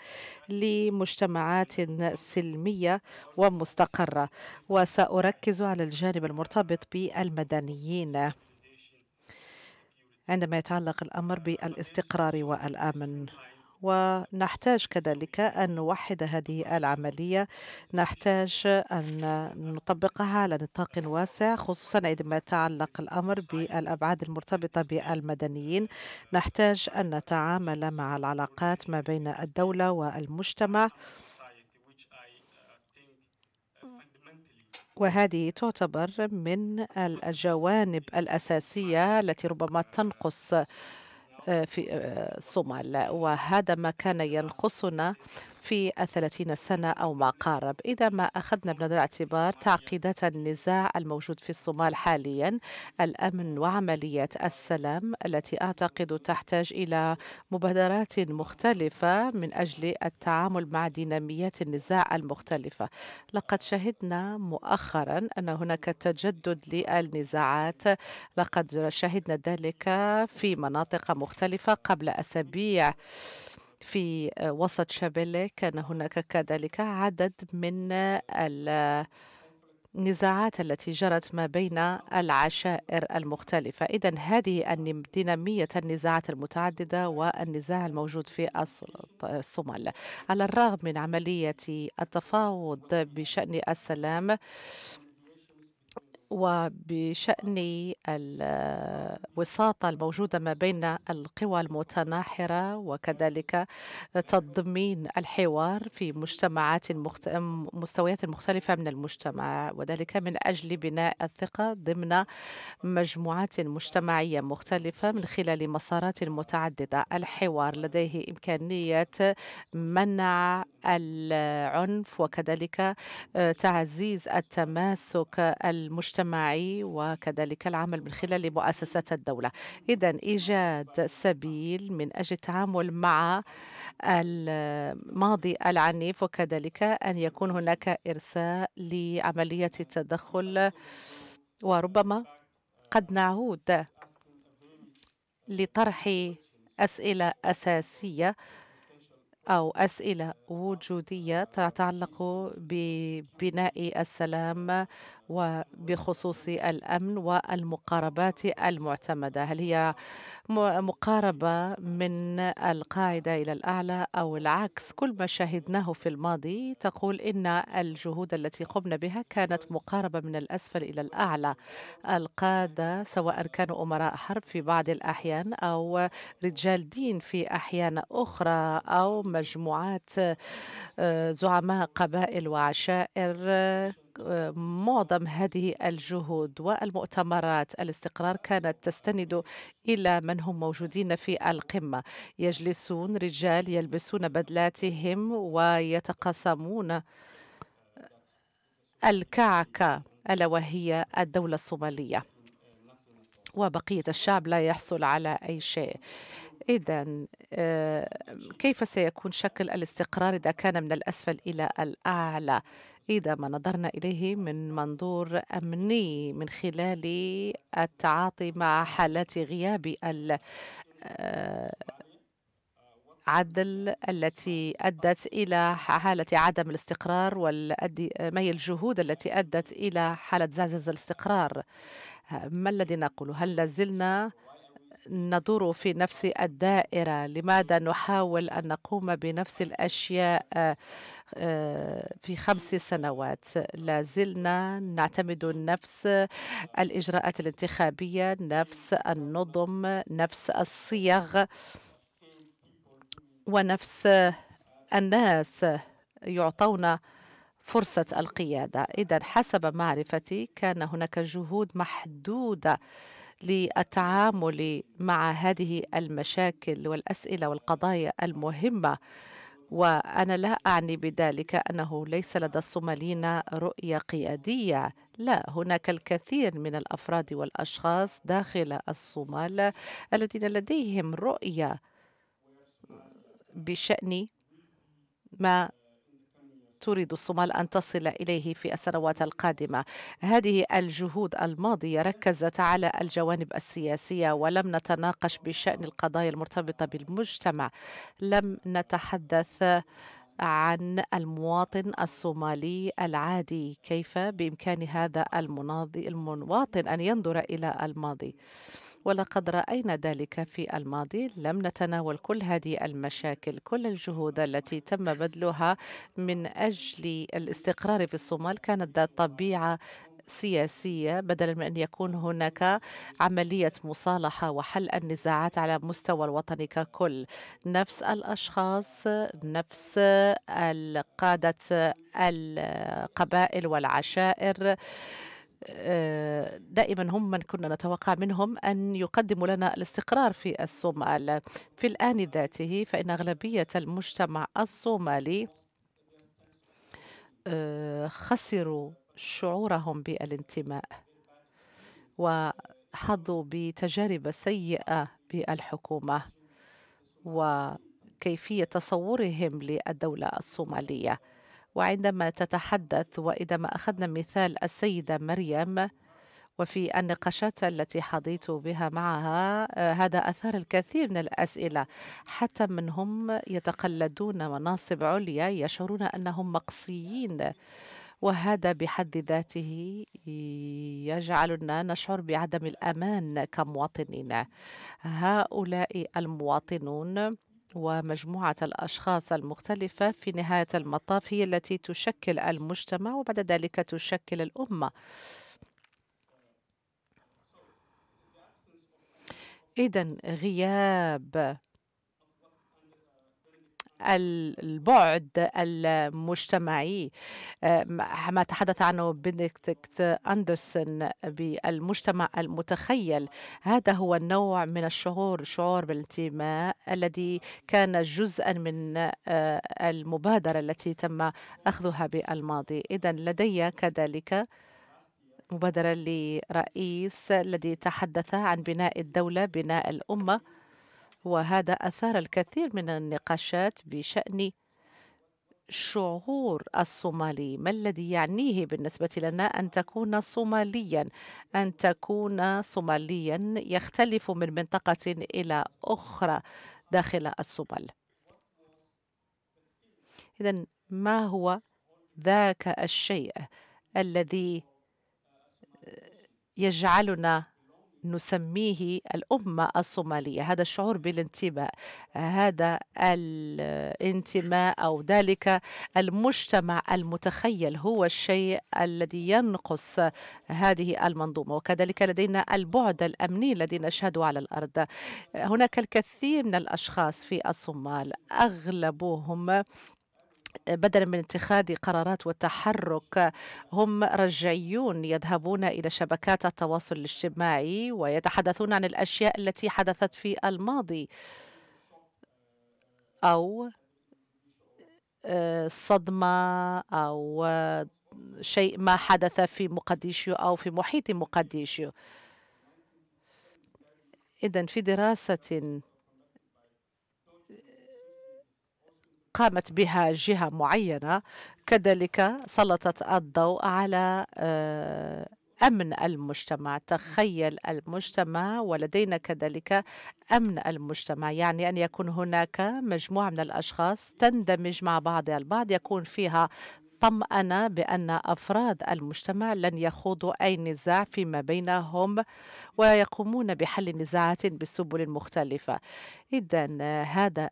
لمجتمعات سلمية ومستقرة وسأركز على الجانب المرتبط بالمدنيين عندما يتعلق الأمر بالاستقرار والأمن ونحتاج كذلك أن نوحد هذه العملية نحتاج أن نطبقها على نطاق واسع خصوصا عندما يتعلق الأمر بالأبعاد المرتبطة بالمدنيين نحتاج أن نتعامل مع العلاقات ما بين الدولة والمجتمع وهذه تعتبر من الجوانب الأساسية التي ربما تنقص آه، في الصومال آه، وهذا ما كان ينقصنا في الثلاثين سنة أو ما قارب إذا ما أخذنا بنظر الاعتبار تعقيدات النزاع الموجود في الصومال حاليا الأمن وعملية السلام التي أعتقد تحتاج إلى مبادرات مختلفة من أجل التعامل مع ديناميات النزاع المختلفة لقد شهدنا مؤخرا أن هناك تجدد للنزاعات لقد شهدنا ذلك في مناطق مختلفة قبل أسابيع في آه، وسط شابيلي كان هناك كذلك عدد من آه، النزاعات التي جرت ما بين العشائر المختلفة إذا هذه الدينامية النزاعات المتعددة والنزاع الموجود في الصومال على الرغم من عملية التفاوض بشأن السلام وبشأن الوساطة الموجودة ما بين القوى المتناحرة وكذلك تضمين الحوار في مجتمعات مخت... مستويات مختلفة من المجتمع وذلك من أجل بناء الثقة ضمن مجموعات مجتمعية مختلفة من خلال مسارات متعددة الحوار لديه إمكانية منع العنف وكذلك آه، تعزيز التماسك المجتمعي وكذلك العمل من خلال مؤسسات الدولة إذا إيجاد سبيل من أجل التعامل مع الماضي العنيف وكذلك أن يكون هناك إرساء لعملية التدخل وربما قد نعود لطرح أسئلة أساسية أو أسئلة وجودية تتعلق ببناء السلام وبخصوص الأمن والمقاربات المعتمدة هل هي مقاربة من القاعدة إلى الأعلى أو العكس كل ما شاهدناه في الماضي تقول إن الجهود التي قمنا بها كانت مقاربة من الأسفل إلى الأعلى القادة سواء كانوا أمراء حرب في بعض الأحيان أو رجال دين في أحيان أخرى أو مجموعات آه، زعماء قبائل وعشائر معظم هذه الجهود والمؤتمرات الاستقرار كانت تستند إلى من هم موجودين في القمة يجلسون رجال يلبسون بدلاتهم ويتقاسمون الكعكة ألا وهي الدولة الصومالية وبقية الشعب لا يحصل على أي شيء إذا آه، كيف سيكون شكل الاستقرار إذا كان من الأسفل إلى الأعلى إذا ما نظرنا إليه من منظور أمني من خلال التعاطي مع حالات غياب آه، عدل التي أدت إلى حالة عدم الاستقرار وما هي الجهود التي أدت إلى حالة زعزعة الاستقرار ما الذي نقوله؟ هل لازلنا ندور في نفس الدائرة لماذا نحاول أن نقوم بنفس الأشياء آه، آه، في خمس سنوات لا زلنا نعتمد نفس الإجراءات الانتخابية نفس النظم نفس الصيغ ونفس الناس يعطون فرصة القيادة إذا حسب معرفتي كان هناك جهود محدودة للتعامل مع هذه المشاكل والاسئله والقضايا المهمه وانا لا اعني بذلك انه ليس لدى الصوماليين رؤيه قياديه لا هناك الكثير من الافراد والاشخاص داخل الصومال الذين لديهم رؤيه بشان ما تريد الصومال أن تصل إليه في السنوات القادمة هذه الجهود الماضية ركزت على الجوانب السياسية ولم نتناقش بشأن القضايا المرتبطة بالمجتمع لم نتحدث عن المواطن الصومالي العادي كيف بإمكان هذا المناضي المواطن أن ينظر إلى الماضي ولقد رأينا ذلك في الماضي لم نتناول كل هذه المشاكل كل الجهود التي تم بذلها من أجل الاستقرار في الصومال كانت ذات طبيعة سياسية بدلا من أن يكون هناك عملية مصالحة وحل النزاعات على مستوى الوطن ككل نفس الأشخاص نفس قادة القبائل والعشائر آه، دائما هم من كنا نتوقع منهم أن يقدموا لنا الاستقرار في الصومال في الآن ذاته فإن أغلبية المجتمع الصومالي آه، خسروا شعورهم بالانتماء وحظوا بتجارب سيئة بالحكومة وكيفية تصورهم للدولة الصومالية وعندما تتحدث وإذا ما أخذنا مثال السيدة مريم وفي النقاشات التي حظيت بها معها آه، هذا أثار الكثير من الأسئلة حتى من هم يتقلدون مناصب عليا يشعرون أنهم مقصيين وهذا بحد ذاته يجعلنا نشعر بعدم الأمان كمواطنين هؤلاء المواطنون ومجموعة الأشخاص المختلفة في نهاية المطاف هي التي تشكل المجتمع وبعد ذلك تشكل الأمة إذا غياب البعد المجتمعي آه، ما تحدث عنه بنديكت أندرسون بالمجتمع المتخيل هذا هو النوع من الشعور شعور بالانتماء الذي كان جزءا من آه، المبادرة التي تم أخذها بالماضي إذا لدي كذلك مبادرة لرئيس الذي تحدث عن بناء الدولة بناء الأمة وهذا أثار الكثير من النقاشات بشأن شعور الصومالي ما الذي يعنيه بالنسبة لنا أن تكون صوماليا أن تكون صوماليا يختلف من منطقة إلى أخرى داخل الصومال إذا ما هو ذاك الشيء الذي يجعلنا نسميه الأمة الصومالية هذا الشعور بالانتماء هذا الانتماء أو ذلك المجتمع المتخيل هو الشيء الذي ينقص هذه المنظومة وكذلك لدينا البعد الأمني الذي نشهده على الأرض هناك الكثير من الأشخاص في الصومال أغلبهم بدلا من اتخاذ قرارات والتحرك هم رجعيون يذهبون الى شبكات التواصل الاجتماعي ويتحدثون عن الاشياء التي حدثت في الماضي او آه، صدمه او آه، شيء ما حدث في مقديشيو او في محيط مقديشيو اذا في دراسه قامت بها جهة معينة كذلك سلطت الضوء على آه، أمن المجتمع تخيل المجتمع ولدينا كذلك أمن المجتمع يعني أن يكون هناك مجموعة من الأشخاص تندمج مع بعضها البعض يكون فيها طمأن بأن أفراد المجتمع لن يخوضوا أي نزاع فيما بينهم ويقومون بحل نزاعات بسبل مختلفة إذا هذا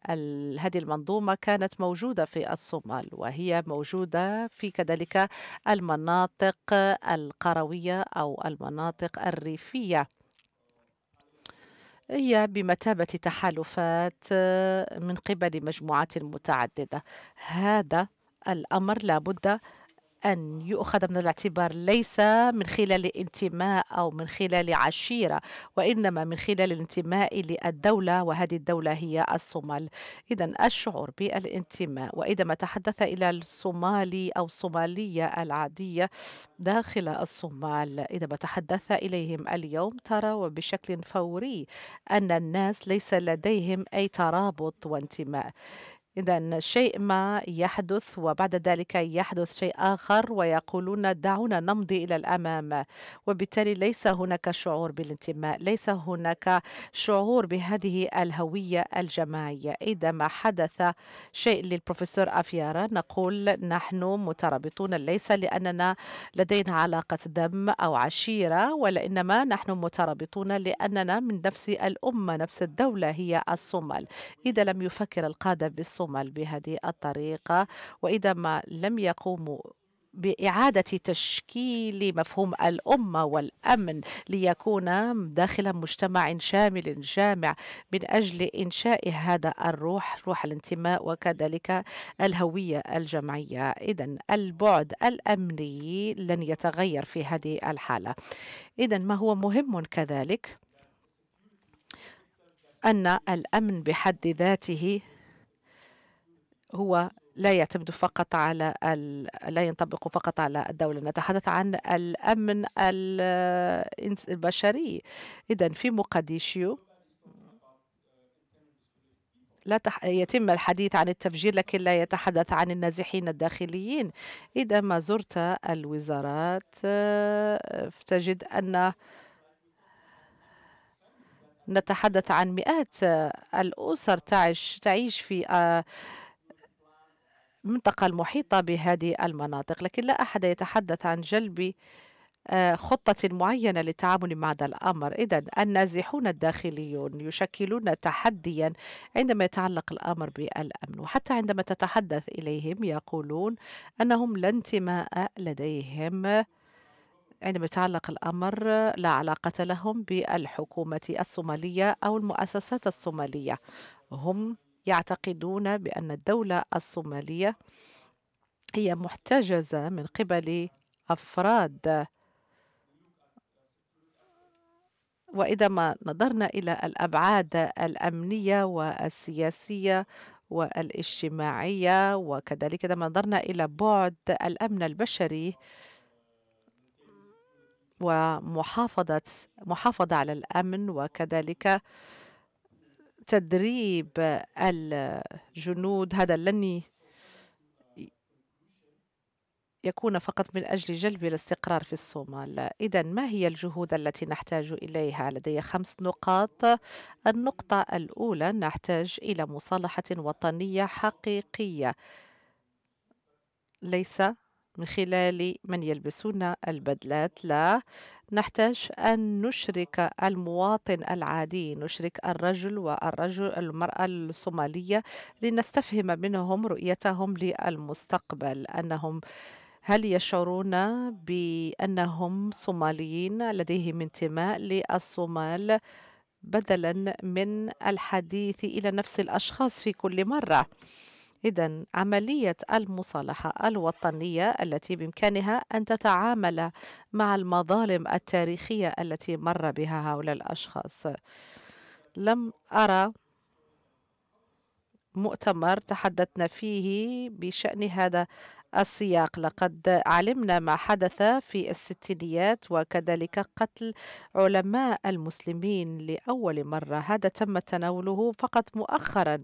هذه المنظومة كانت موجودة في الصومال وهي موجودة في كذلك المناطق القروية أو المناطق الريفية هي بمثابة تحالفات من قبل مجموعات متعددة هذا الأمر لابد أن يؤخذ من الاعتبار ليس من خلال انتماء أو من خلال عشيرة وإنما من خلال الانتماء للدولة وهذه الدولة هي الصومال إذا الشعور بالانتماء وإذا ما تحدث إلى الصومالي أو الصومالية العادية داخل الصومال إذا ما تحدث إليهم اليوم ترى وبشكل فوري أن الناس ليس لديهم أي ترابط وانتماء إذا شيء ما يحدث وبعد ذلك يحدث شيء آخر ويقولون دعونا نمضي إلى الأمام وبالتالي ليس هناك شعور بالانتماء ليس هناك شعور بهذه الهوية الجماعية إذا ما حدث شيء للبروفيسور أفيارا نقول نحن مترابطون ليس لأننا لدينا علاقة دم أو عشيرة ولإنما نحن مترابطون لأننا من نفس الأمة نفس الدولة هي الصومال إذا لم يفكر القادة بالصومال العمل بهذه الطريقة وإذا ما لم يقوموا بإعادة تشكيل مفهوم الأمة والأمن ليكون داخل مجتمع شامل جامع من أجل إنشاء هذا الروح روح الانتماء وكذلك الهوية الجمعية إذا البعد الأمني لن يتغير في هذه الحالة إذا ما هو مهم كذلك أن الأمن بحد ذاته هو لا يعتمد فقط على ال... لا ينطبق فقط على الدولة نتحدث عن الأمن البشري إذا في مقديشيو لا تح... يتم الحديث عن التفجير لكن لا يتحدث عن النازحين الداخليين إذا ما زرت الوزارات تجد أن نتحدث عن مئات الأسر تعيش تعيش في المنطقة المحيطة بهذه المناطق لكن لا أحد يتحدث عن جلب آه، خطة معينة للتعامل مع هذا الأمر إذا النازحون الداخليون يشكلون تحديا عندما يتعلق الأمر بالأمن وحتى عندما تتحدث إليهم يقولون أنهم لا انتماء لديهم عندما يتعلق الأمر لا علاقة لهم بالحكومة الصومالية أو المؤسسات الصومالية هم يعتقدون بأن الدولة الصومالية هي محتجزة من قبل أفراد وإذا ما نظرنا إلى الأبعاد الأمنية والسياسية والاجتماعية وكذلك إذا ما نظرنا إلى بعد الأمن البشري ومحافظة محافظة على الأمن وكذلك تدريب الجنود هذا لن يكون فقط من أجل جلب الاستقرار في الصومال إذا ما هي الجهود التي نحتاج إليها؟ لدي خمس نقاط النقطة الأولى نحتاج إلى مصالحة وطنية حقيقية ليس من خلال من يلبسون البدلات لا نحتاج أن نشرك المواطن العادي نشرك الرجل والرجل المرأة الصومالية لنستفهم منهم رؤيتهم للمستقبل أنهم هل يشعرون بأنهم صوماليين لديهم انتماء للصومال بدلا من الحديث إلى نفس الأشخاص في كل مرة؟ إذا عملية المصالحة الوطنية التي بإمكانها أن تتعامل مع المظالم التاريخية التي مر بها هؤلاء الأشخاص لم أرى مؤتمر تحدثنا فيه بشأن هذا السياق لقد علمنا ما حدث في الستينيات وكذلك قتل علماء المسلمين لأول مرة هذا تم تناوله فقط مؤخرا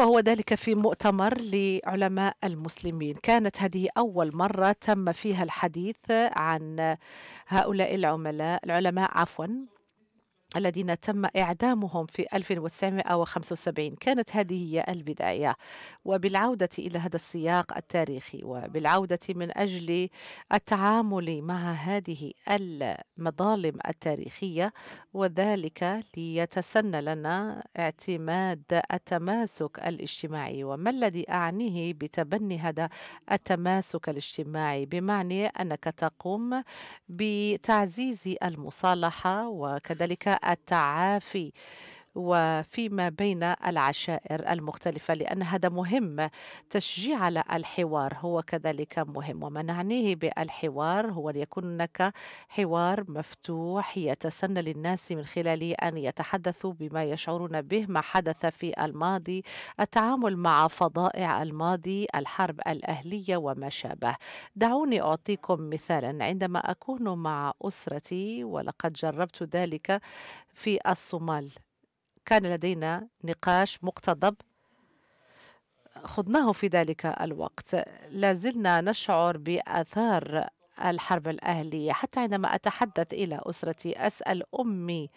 وهو ذلك في مؤتمر لعلماء المسلمين كانت هذه أول مرة تم فيها الحديث عن هؤلاء العملاء العلماء عفوا الذين تم إعدامهم في 1975 كانت هذه هي البداية وبالعودة إلى هذا السياق التاريخي وبالعودة من أجل التعامل مع هذه المظالم التاريخية وذلك ليتسنى لنا اعتماد التماسك الاجتماعي وما الذي أعنيه بتبني هذا التماسك الاجتماعي بمعنى أنك تقوم بتعزيز المصالحة وكذلك التعافي وفيما بين العشائر المختلفة لأن هذا مهم تشجيع على الحوار هو كذلك مهم وما نعنيه بالحوار هو ليكون هناك حوار مفتوح يتسنى للناس من خلاله أن يتحدثوا بما يشعرون به ما حدث في الماضي التعامل مع فضائع الماضي الحرب الأهلية وما شابه دعوني أعطيكم مثالا عندما أكون مع أسرتي ولقد جربت ذلك في الصومال كان لدينا نقاش مقتضب خضناه في ذلك الوقت لازلنا نشعر بآثار الحرب الأهلية حتى عندما أتحدث إلى أسرتي أسأل أمي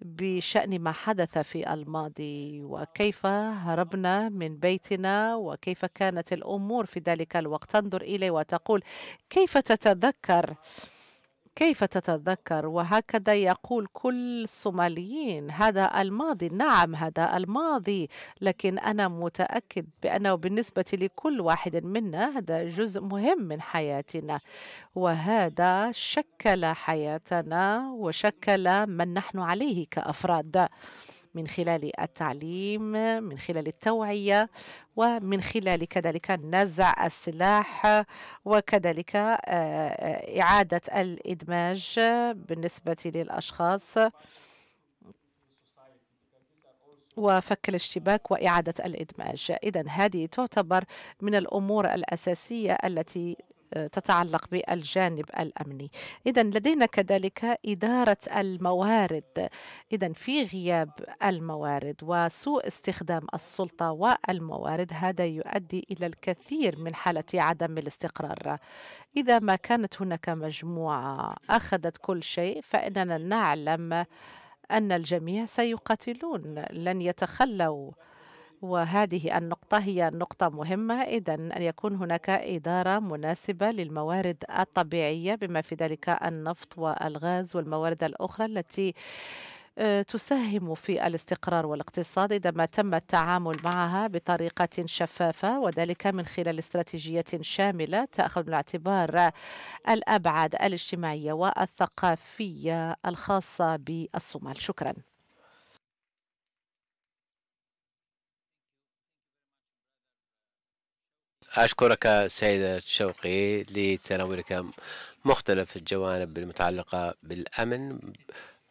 بشأن ما حدث في الماضي وكيف هربنا من بيتنا وكيف كانت الأمور في ذلك الوقت تنظر إلي وتقول كيف تتذكر كيف تتذكر وهكذا يقول كل الصوماليين هذا الماضي نعم هذا الماضي لكن أنا متأكد بأنه بالنسبة لكل واحد منا هذا جزء مهم من حياتنا وهذا شكل حياتنا وشكل من نحن عليه كأفراد من خلال التعليم من خلال التوعية ومن خلال كذلك نزع السلاح وكذلك آه، آه، إعادة الإدماج بالنسبة للأشخاص وفك الاشتباك وإعادة الإدماج إذا هذه تعتبر من الأمور الأساسية التي تتعلق بالجانب الامني اذا لدينا كذلك اداره الموارد اذا في غياب الموارد وسوء استخدام السلطه والموارد هذا يؤدي الى الكثير من حاله عدم الاستقرار اذا ما كانت هناك مجموعه اخذت كل شيء فاننا نعلم ان الجميع سيقاتلون لن يتخلوا وهذه النقطة هي نقطة مهمة إذا أن يكون هناك إدارة مناسبة للموارد الطبيعية بما في ذلك النفط والغاز والموارد الأخرى التي آه، تساهم في الاستقرار والاقتصاد إذا ما تم التعامل معها بطريقة شفافة وذلك من خلال استراتيجية شاملة تأخذ بالاعتبار الأبعاد الاجتماعية والثقافية الخاصة بالصومال شكراً أشكرك سيدة شوقي لتناولك مختلف الجوانب المتعلقة بالأمن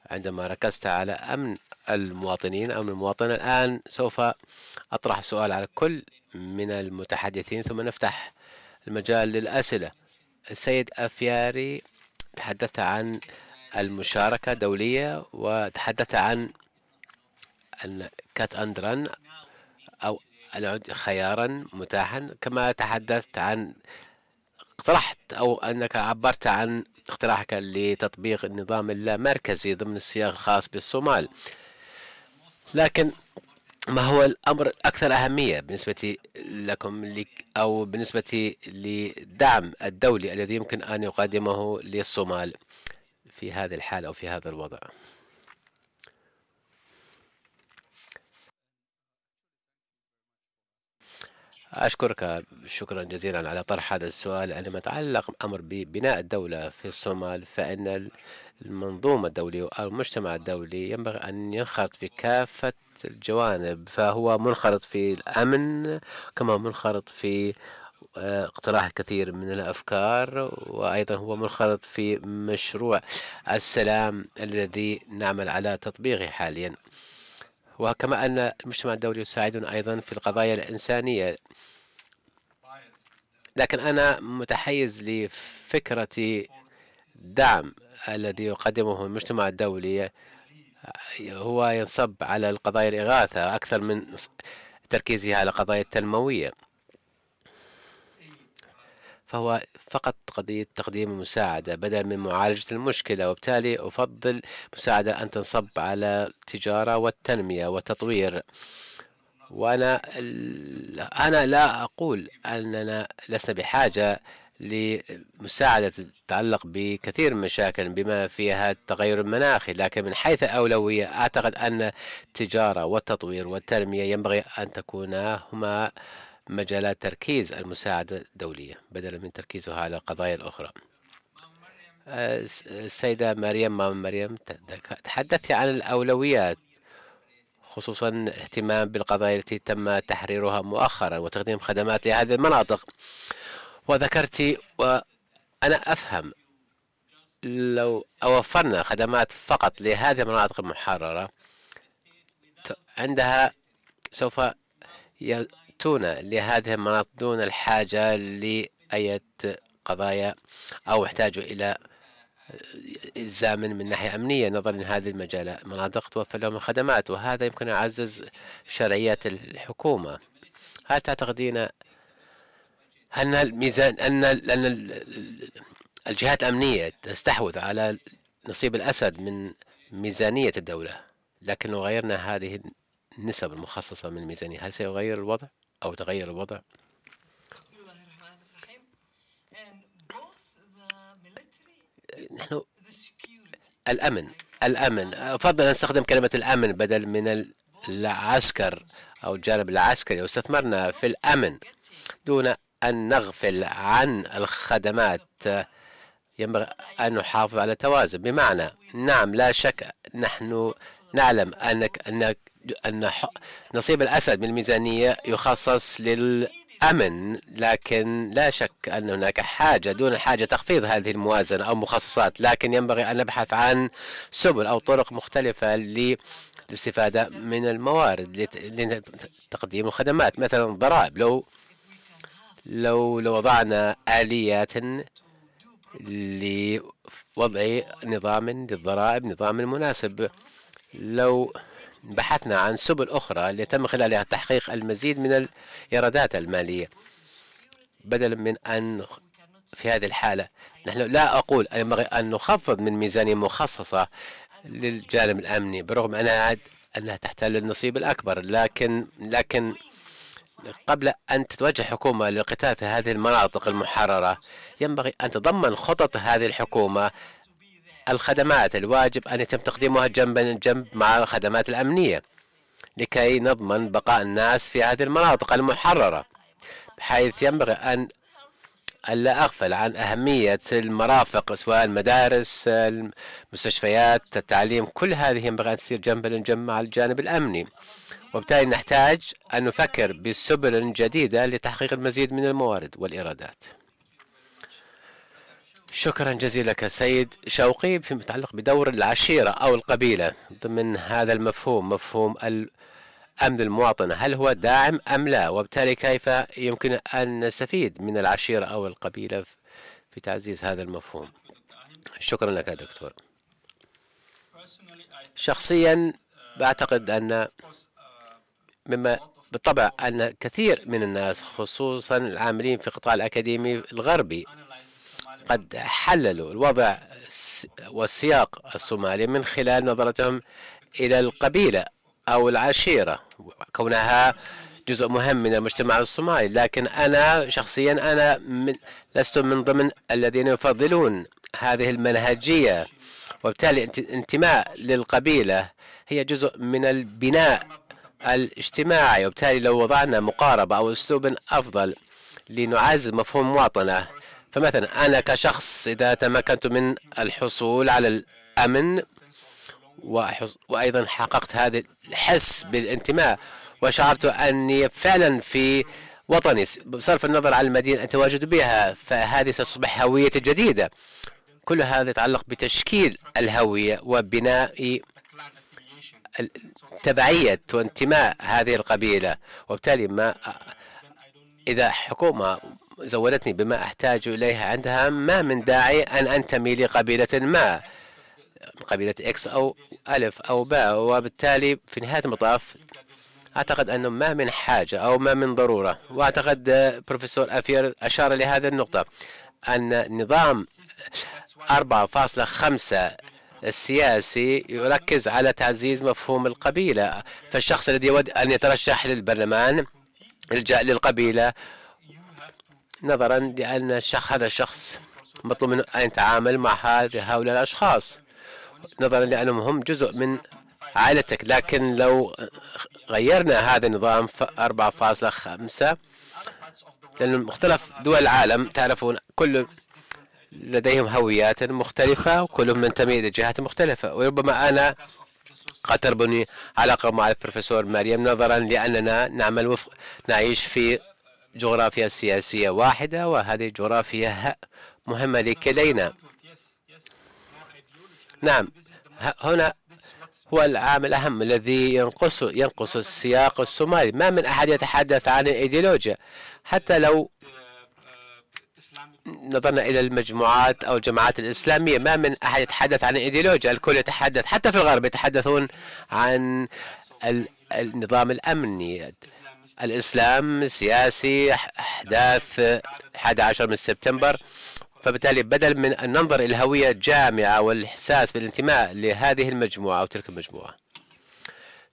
عندما ركزت على أمن المواطنين أمن المواطنة الآن سوف أطرح سؤال على كل من المتحدثين ثم نفتح المجال للأسئلة السيد أفياري تحدث عن المشاركة الدولية وتحدث عن أن كات أندران أو العود خيارا متاحا كما تحدثت عن اقترحت أو أنك عبرت عن اقتراحك لتطبيق النظام اللامركزي ضمن السياق الخاص بالصومال لكن ما هو الأمر الأكثر أهمية بالنسبة لكم أو بالنسبة لدعم الدولي الذي يمكن أن يقدمه للصومال في هذه الحالة أو في هذا الوضع أشكرك شكرا جزيلا على طرح هذا السؤال عندما يتعلق أمر ببناء الدولة في الصومال فإن المنظومة الدولية أو المجتمع الدولي ينبغي أن ينخرط في كافة الجوانب فهو منخرط في الأمن كما منخرط في آه، اقتراح الكثير من الأفكار وأيضا هو منخرط في مشروع السلام الذي نعمل على تطبيقه حاليا وكما أن المجتمع الدولي يساعدنا أيضا في القضايا الإنسانية لكن أنا متحيز لفكرة دعم الذي يقدمه المجتمع الدولي هو ينصب على القضايا الإغاثة أكثر من تركيزها على القضايا التنموية فهو فقط قضية تقديم المساعدة بدلا من معالجة المشكلة وبالتالي أفضل مساعدة أن تنصب على التجارة والتنمية والتطوير وأنا أنا لا أقول أننا لسنا بحاجة لمساعدة تتعلق بكثير من المشاكل بما فيها التغير المناخي لكن من حيث أولوية أعتقد أن التجارة والتطوير والتنمية ينبغي أن تكونا هما مجالات تركيز المساعدة الدولية بدلا من تركيزها على القضايا الأخرى آه، السيدة مريم مام مريم تحدثت عن الأولويات خصوصا اهتمام بالقضايا التي تم تحريرها مؤخرا وتقديم خدمات لهذه المناطق وذكرت وأنا أفهم لو أوفرنا خدمات فقط لهذه المناطق المحررة عندها سوف يأتون لهذه المناطق دون الحاجة لأية قضايا أو يحتاجوا إلى إلزام من ناحية أمنية نظرا لهذه المناطق توفر لهم الخدمات وهذا يمكن أن يعزز شرعية الحكومة هل تعتقدين أن الميزان أن أن الجهات الأمنية تستحوذ على نصيب الأسد من ميزانية الدولة لكن لو غيرنا هذه النسب المخصصة من الميزانية هل سيغير الوضع؟ أو تغير الوضع نحن الأمن الأمن أفضل أن نستخدم كلمة الأمن بدل من العسكر أو الجانب العسكري واستثمرنا في الأمن دون أن نغفل عن الخدمات ينبغي أن نحافظ على التوازن بمعنى نعم لا شك نحن نعلم أنك أنك أن نصيب الأسد من الميزانية يخصص للأمن لكن لا شك أن هناك حاجة دون حاجة تخفيض هذه الموازنة أو مخصصات لكن ينبغي أن نبحث عن سبل أو طرق مختلفة للاستفادة من الموارد لتقديم الخدمات مثلا الضرائب لو لو لو وضعنا آليات لوضع نظام للضرائب نظام مناسب لو بحثنا عن سبل أخرى ليتم تم خلالها تحقيق المزيد من الإيرادات المالية بدلا من أن في هذه الحالة نحن لا أقول ينبغي أن نخفض من ميزانية مخصصة للجانب الأمني بالرغم أنها أنها تحتل النصيب الأكبر لكن لكن قبل أن تتوجه حكومة للقتال في هذه المناطق المحررة ينبغي أن تضمن خطط هذه الحكومة الخدمات الواجب أن يتم تقديمها جنبا جنب مع الخدمات الأمنية لكي نضمن بقاء الناس في هذه المناطق المحررة بحيث ينبغي أن ألا أغفل عن أهمية المرافق سواء المدارس المستشفيات التعليم كل هذه ينبغي أن تصير جنبا لجنب مع الجانب الأمني وبالتالي نحتاج أن نفكر بسبل جديدة لتحقيق المزيد من الموارد والإيرادات شكرا جزيلا لك سيد شوقي فيما يتعلق بدور العشيرة أو القبيلة ضمن هذا المفهوم مفهوم أمن المواطنة هل هو داعم أم لا وبالتالي كيف يمكن أن نستفيد من العشيرة أو القبيلة في تعزيز هذا المفهوم شكرا لك يا دكتور شخصيا بعتقد أن مما بالطبع أن كثير من الناس خصوصا العاملين في القطاع الأكاديمي الغربي قد حللوا الوضع والسياق الصومالي من خلال نظرتهم إلى القبيلة أو العشيرة كونها جزء مهم من المجتمع الصومالي لكن أنا شخصيا أنا من لست من ضمن الذين يفضلون هذه المنهجية وبالتالي انتماء للقبيلة هي جزء من البناء الاجتماعي وبالتالي لو وضعنا مقاربة أو أسلوب أفضل لنعزز مفهوم مواطنة فمثلا أنا كشخص إذا تمكنت من الحصول على الأمن وأيضا حققت هذا الحس بالانتماء وشعرت أني فعلا في وطني بصرف النظر عن المدينة أتواجد بها فهذه ستصبح هويتي الجديدة كل هذا يتعلق بتشكيل الهوية وبناء تبعية وانتماء هذه القبيلة وبالتالي ما إذا حكومة زودتني بما أحتاج إليه عندها ما من داعي أن أنتمي لقبيلة ما قبيلة إكس أو ألف أو باء وبالتالي في نهاية المطاف أعتقد أنه ما من حاجة أو ما من ضرورة وأعتقد بروفيسور أفير أشار لهذه النقطة أن نظام 4.5 السياسي يركز على تعزيز مفهوم القبيلة فالشخص الذي يود أن يترشح للبرلمان يلجأ للقبيلة نظرا لأن الشخص هذا الشخص مطلوب منه أن يتعامل مع هؤلاء الأشخاص نظرا لأنهم هم جزء من عائلتك لكن لو غيرنا هذا النظام 4.5 لأن مختلف دول العالم تعرفون كل لديهم هويات مختلفة وكلهم منتمي جهات مختلفة وربما أنا قد تربني علاقة مع البروفيسور مريم نظرا لأننا نعمل وفق نعيش في جغرافيا سياسية واحدة وهذه جغرافيا مهمة لكلينا نعم هنا هو العام الأهم الذي ينقص ينقص السياق الصومالي ما من أحد يتحدث عن الإيديولوجيا حتى لو نظرنا إلى المجموعات أو الجماعات الإسلامية ما من أحد يتحدث عن الإيديولوجيا الكل يتحدث حتى في الغرب يتحدثون عن النظام الأمني الإسلام سياسي أحداث 11 من سبتمبر فبالتالي بدل من أن ننظر إلى الهوية الجامعة والإحساس بالانتماء لهذه المجموعة أو تلك المجموعة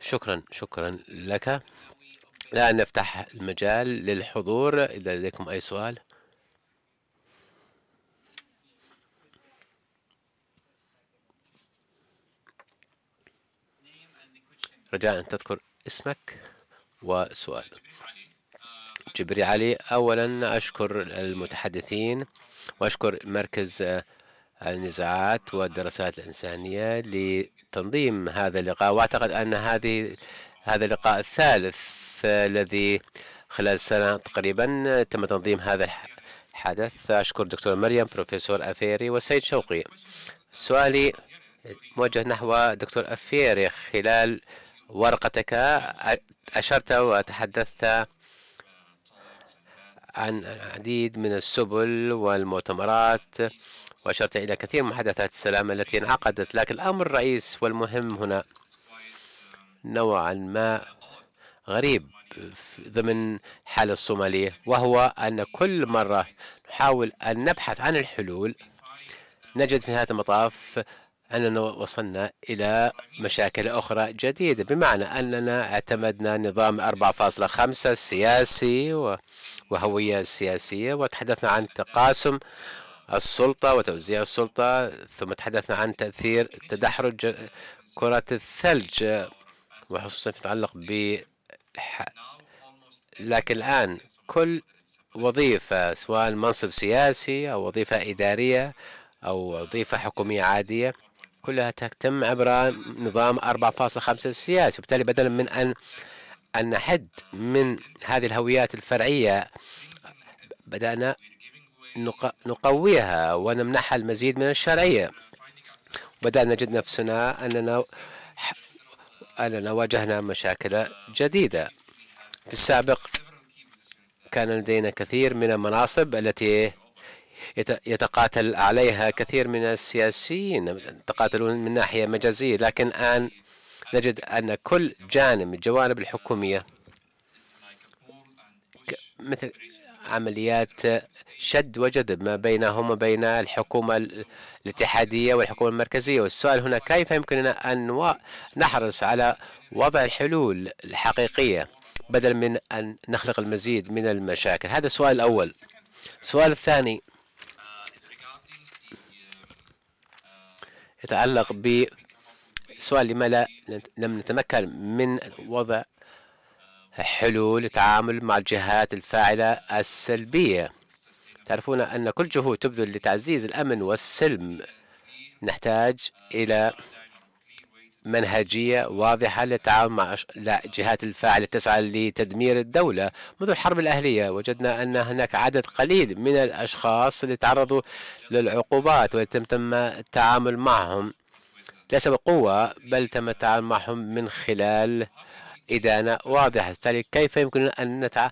شكرا شكرا لك الآن نفتح المجال للحضور إذا لديكم أي سؤال رجاء أن تذكر اسمك وسؤال جبري علي أولا أشكر المتحدثين وأشكر مركز النزاعات والدراسات الإنسانية لتنظيم هذا اللقاء وأعتقد أن هذه هذا اللقاء الثالث الذي خلال سنة تقريبا تم تنظيم هذا الحدث أشكر دكتور مريم بروفيسور أفيري والسيد شوقي سؤالي موجه نحو دكتور أفيري خلال ورقتك أشرت وتحدثت عن العديد من السبل والمؤتمرات وأشرت إلى كثير من محادثات السلام التي انعقدت لكن الأمر الرئيس والمهم هنا نوعا ما غريب ضمن حال الصومالية وهو أن كل مرة نحاول أن نبحث عن الحلول نجد في نهاية المطاف أننا وصلنا إلى مشاكل أخرى جديدة بمعنى أننا اعتمدنا نظام 4.5 السياسي وهوية سياسية وتحدثنا عن تقاسم السلطة وتوزيع السلطة ثم تحدثنا عن تأثير تدحرج كرة الثلج وخصوصا يتعلق ب لكن الآن كل وظيفة سواء منصب سياسي أو وظيفة إدارية أو وظيفة حكومية عادية كلها تتم عبر نظام 4.5 السياسي وبالتالي بدلا من أن أن نحد من هذه الهويات الفرعية بدأنا نقويها ونمنحها المزيد من الشرعية بدأنا نجد نفسنا أننا أننا واجهنا مشاكل جديدة في السابق كان لدينا كثير من المناصب التي يتقاتل عليها كثير من السياسيين يتقاتلون من ناحية مجازية لكن الآن نجد أن كل جانب من الجوانب الحكومية مثل عمليات شد وجذب ما بينهم وبين الحكومة الاتحادية والحكومة المركزية والسؤال هنا كيف يمكننا أن نحرص على وضع الحلول الحقيقية بدل من أن نخلق المزيد من المشاكل هذا السؤال الأول السؤال الثاني يتعلق بسؤال لما لا لم نتمكن من وضع حلول التعامل مع الجهات الفاعلة السلبية تعرفون أن كل جهود تبذل لتعزيز الأمن والسلم نحتاج إلى منهجية واضحة للتعاون مع الجهات الفاعلة تسعى لتدمير الدولة منذ الحرب الأهلية وجدنا أن هناك عدد قليل من الأشخاص اللي تعرضوا للعقوبات ويتم تم التعامل معهم ليس بقوة بل تم التعامل معهم من خلال إدانة واضحة بالتالي كيف يمكننا أن نتع...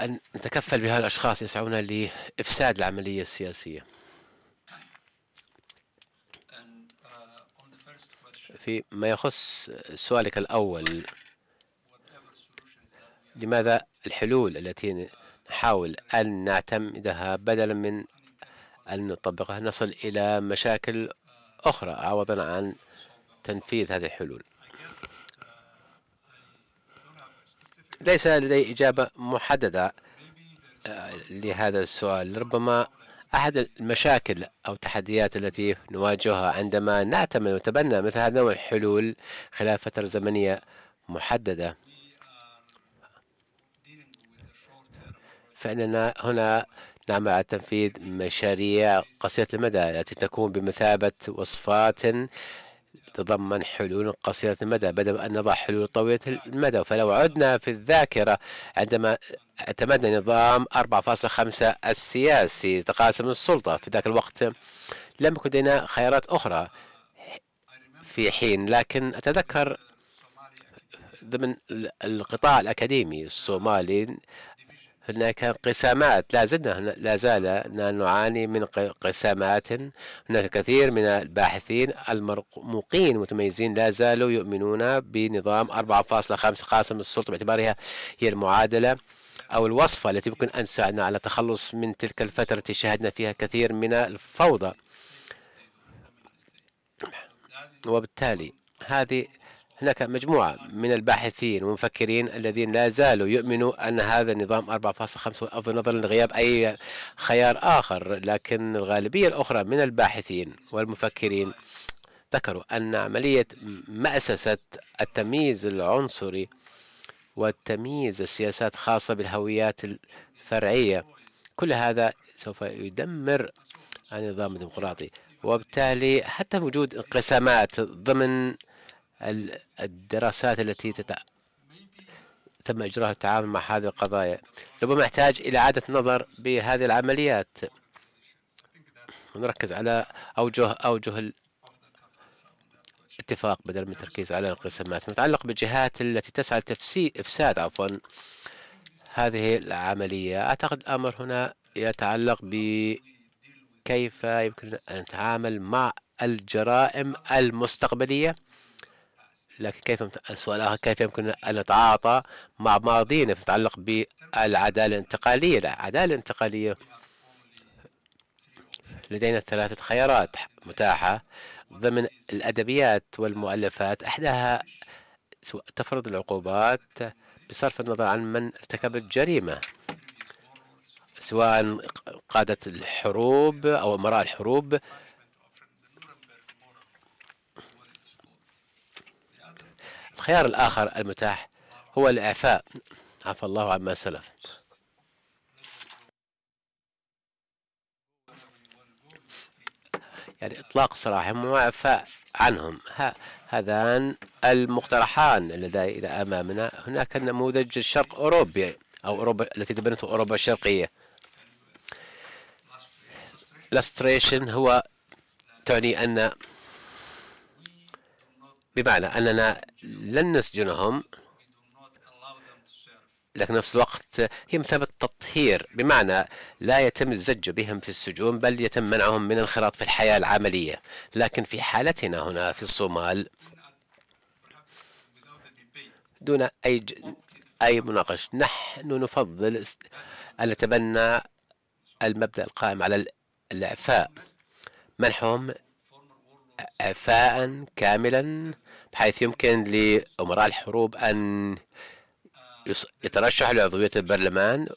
أن نتكفل بهؤلاء الأشخاص يسعون لإفساد العملية السياسية فيما يخص سؤالك الأول لماذا الحلول التي نحاول أن نعتمدها بدلا من أن نطبقها نصل إلى مشاكل أخرى عوضا عن تنفيذ هذه الحلول ليس لدي إجابة محددة آه، لهذا السؤال ربما أحد المشاكل أو التحديات التي نواجهها عندما نعتمد ونتبنى مثل هذا النوع الحلول خلال فترة زمنية محددة فإننا هنا نعمل على تنفيذ مشاريع قصيرة المدى التي تكون بمثابة وصفات تتضمن حلول قصيرة المدى بدل أن نضع حلول طويلة المدى فلو عدنا في الذاكرة عندما اعتمدنا نظام 4.5 السياسي تقاسم السلطة في ذاك الوقت لم يكن لدينا خيارات أخرى في حين لكن أتذكر ضمن القطاع الأكاديمي الصومالي هناك انقسامات لا زلنا لا زال نعاني من انقسامات هناك كثير من الباحثين المرموقين متميزين لا زالوا يؤمنون بنظام 4.5 قاسم السلطة باعتبارها هي المعادلة أو الوصفة التي يمكن أن تساعدنا على التخلص من تلك الفترة التي شاهدنا فيها كثير من الفوضى وبالتالي هذه هناك مجموعة من الباحثين والمفكرين الذين لا زالوا يؤمنوا أن هذا النظام 4.5 أفضل نظرا لغياب أي خيار آخر لكن الغالبية الأخرى من الباحثين والمفكرين ذكروا أن عملية مأسسة التمييز العنصري والتمييز السياسات خاصة بالهويات الفرعية كل هذا سوف يدمر النظام الديمقراطي وبالتالي حتى وجود انقسامات ضمن الدراسات التي تتع... تم إجراءها التعامل مع هذه القضايا ربما يحتاج إلى إعادة نظر بهذه العمليات ونركز على أوجه أوجه الاتفاق بدل من التركيز على الانقسامات متعلق بالجهات التي تسعى لتفسير إفساد عفوا هذه العملية أعتقد الأمر هنا يتعلق بكيف يمكن أن نتعامل مع الجرائم المستقبلية لكن كيف سؤالها كيف يمكن أن نتعاطى مع ماضينا يتعلق بالعدالة الانتقالية العدالة الانتقالية لدينا ثلاثة خيارات متاحة ضمن الأدبيات والمؤلفات احداها تفرض العقوبات بصرف النظر عن من ارتكب الجريمة سواء قادة الحروب أو أمراء الحروب الخيار الآخر المتاح هو الإعفاء عفى الله عما سلف يعني إطلاق سراحهم وإعفاء عنهم هذان المقترحان اللذان أمامنا هناك النموذج الشرق أوروبي أو أوروبا التي تبنته أوروبا الشرقية لاستريشن هو تعني أن بمعنى أننا لن نسجنهم لكن نفس الوقت هي مثابة تطهير بمعنى لا يتم الزج بهم في السجون بل يتم منعهم من الخراط في الحياة العملية لكن في حالتنا هنا في الصومال دون أي ج... أي مناقش نحن نفضل أن نتبنى المبدأ القائم على الإعفاء منحهم إعفاء كاملا بحيث يمكن لأمراء الحروب أن يترشح لعضوية البرلمان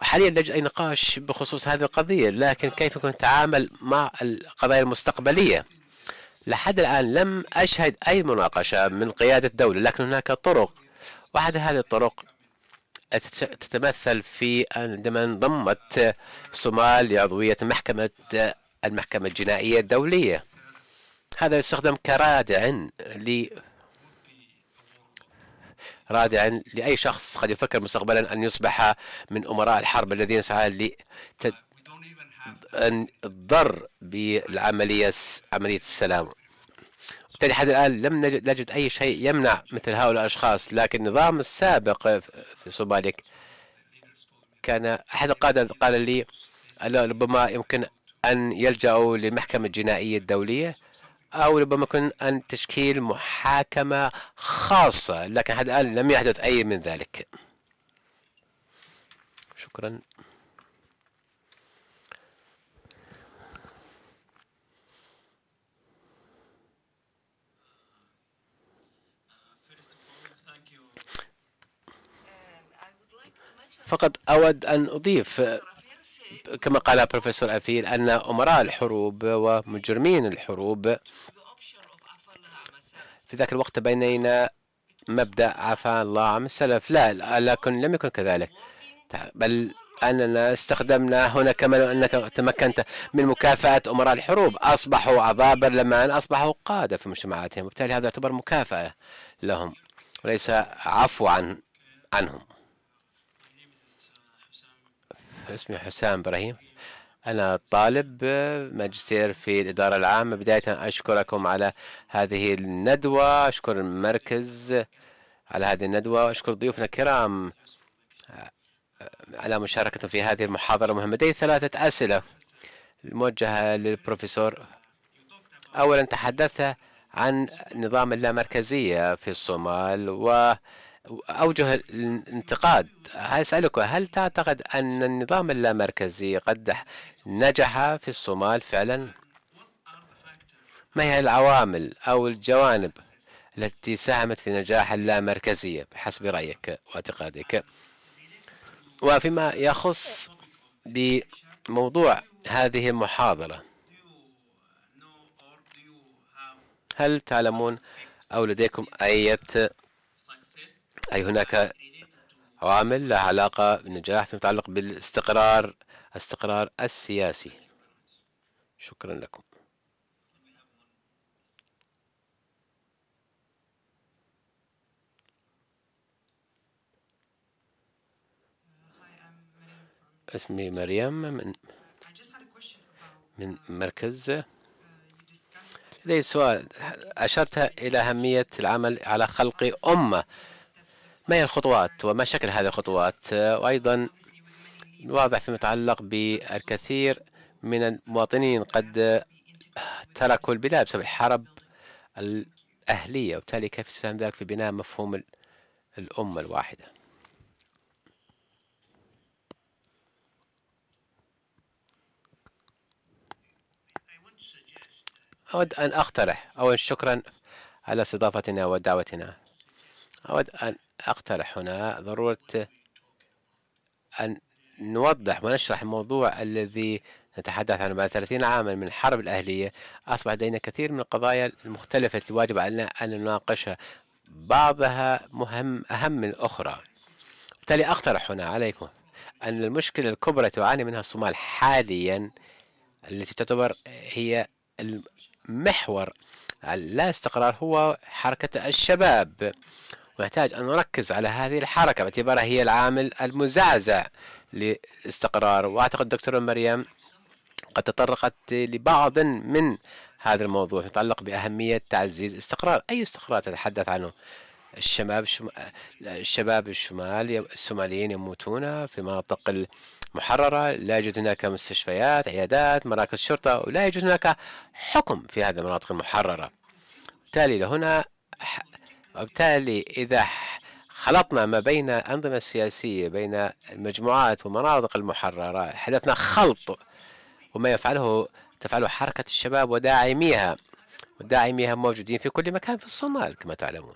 وحاليا نجد أي نقاش بخصوص هذه القضية لكن كيف يمكن التعامل مع القضايا المستقبلية لحد الآن لم أشهد أي مناقشة من قيادة الدولة لكن هناك طرق واحدة هذه الطرق تتمثل في عندما انضمت الصومال لعضوية محكمة المحكمة الجنائية الدولية هذا يستخدم كرادع ل رادعا لأي شخص قد يفكر مستقبلا أن يصبح من أمراء الحرب الذين سعى الضر بالعملية عملية السلام وبالتالي حتى الآن لم نجد, نجد أي شيء يمنع مثل هؤلاء الأشخاص لكن النظام السابق في صوماليك كان أحد القادة قال لي ربما يمكن أن يلجأوا للمحكمة الجنائية الدولية أو ربما يكون أن تشكيل محاكمة خاصة لكن حتى الآن لم يحدث أي من ذلك شكرا uh, فقط أود أن أضيف كما قال بروفيسور أفيل أن أمراء الحروب ومجرمين الحروب في ذاك الوقت بينينا مبدأ عفا الله عن السلف لا لكن لم يكن كذلك بل أننا استخدمنا هنا كما أنك تمكنت من مكافأة أمراء الحروب أصبحوا عبابر لما أن أصبحوا قادة في مجتمعاتهم وبالتالي هذا يعتبر مكافأة لهم وليس عفو عن عنهم اسمي حسام إبراهيم أنا طالب ماجستير في الإدارة العامة بداية أشكركم على هذه الندوة أشكر المركز على هذه الندوة وأشكر ضيوفنا الكرام آه، على مشاركتهم في هذه المحاضرة المهمة لدي ثلاثة أسئلة موجهة للبروفيسور أولا تحدثت عن نظام اللامركزية في الصومال و أوجه الانتقاد أسألك هل تعتقد أن النظام اللامركزي قد نجح في الصومال فعلا؟ ما هي العوامل أو الجوانب التي ساهمت في نجاح اللامركزية بحسب رأيك واعتقادك؟ وفيما يخص بموضوع هذه المحاضرة هل تعلمون أو لديكم أية أي هناك عوامل لها علاقة بالنجاح فيما يتعلق بالاستقرار الاستقرار السياسي شكرا لكم اسمي مريم من من مركز لدي سؤال أشرت إلى أهمية العمل على خلق أمة ما هي الخطوات وما شكل هذه الخطوات وأيضا واضح فيما يتعلق بالكثير من المواطنين قد تركوا البلاد بسبب الحرب الأهلية وبالتالي كيف يساهم ذلك في بناء مفهوم الأمة الواحدة أود أن أقترح أولا شكرا على استضافتنا ودعوتنا أود أن أقترح هنا ضرورة أن نوضح ونشرح الموضوع الذي نتحدث عنه بعد 30 عاما من الحرب الأهلية أصبح لدينا كثير من القضايا المختلفة التي واجب علينا أن نناقشها بعضها مهم أهم من الأخرى بالتالي أقترح هنا عليكم أن المشكلة الكبرى تعاني منها الصومال حاليا التي تعتبر هي المحور لا استقرار هو حركة الشباب ويحتاج أن نركز على هذه الحركة باعتبارها هي العامل المزعزع للاستقرار وأعتقد دكتورة مريم قد تطرقت لبعض من هذا الموضوع يتعلق بأهمية تعزيز استقرار أي استقرار تتحدث عنه الشباب شم... الشباب الشمال الصوماليين يموتون في مناطق محررة لا يوجد هناك مستشفيات عيادات مراكز شرطة ولا يوجد هناك حكم في هذه المناطق المحررة بالتالي لهنا وبالتالي إذا خلطنا ما بين أنظمة السياسية بين المجموعات والمناطق المحررة حدثنا خلط وما يفعله تفعله حركة الشباب وداعميها وداعميها موجودين في كل مكان في الصومال كما تعلمون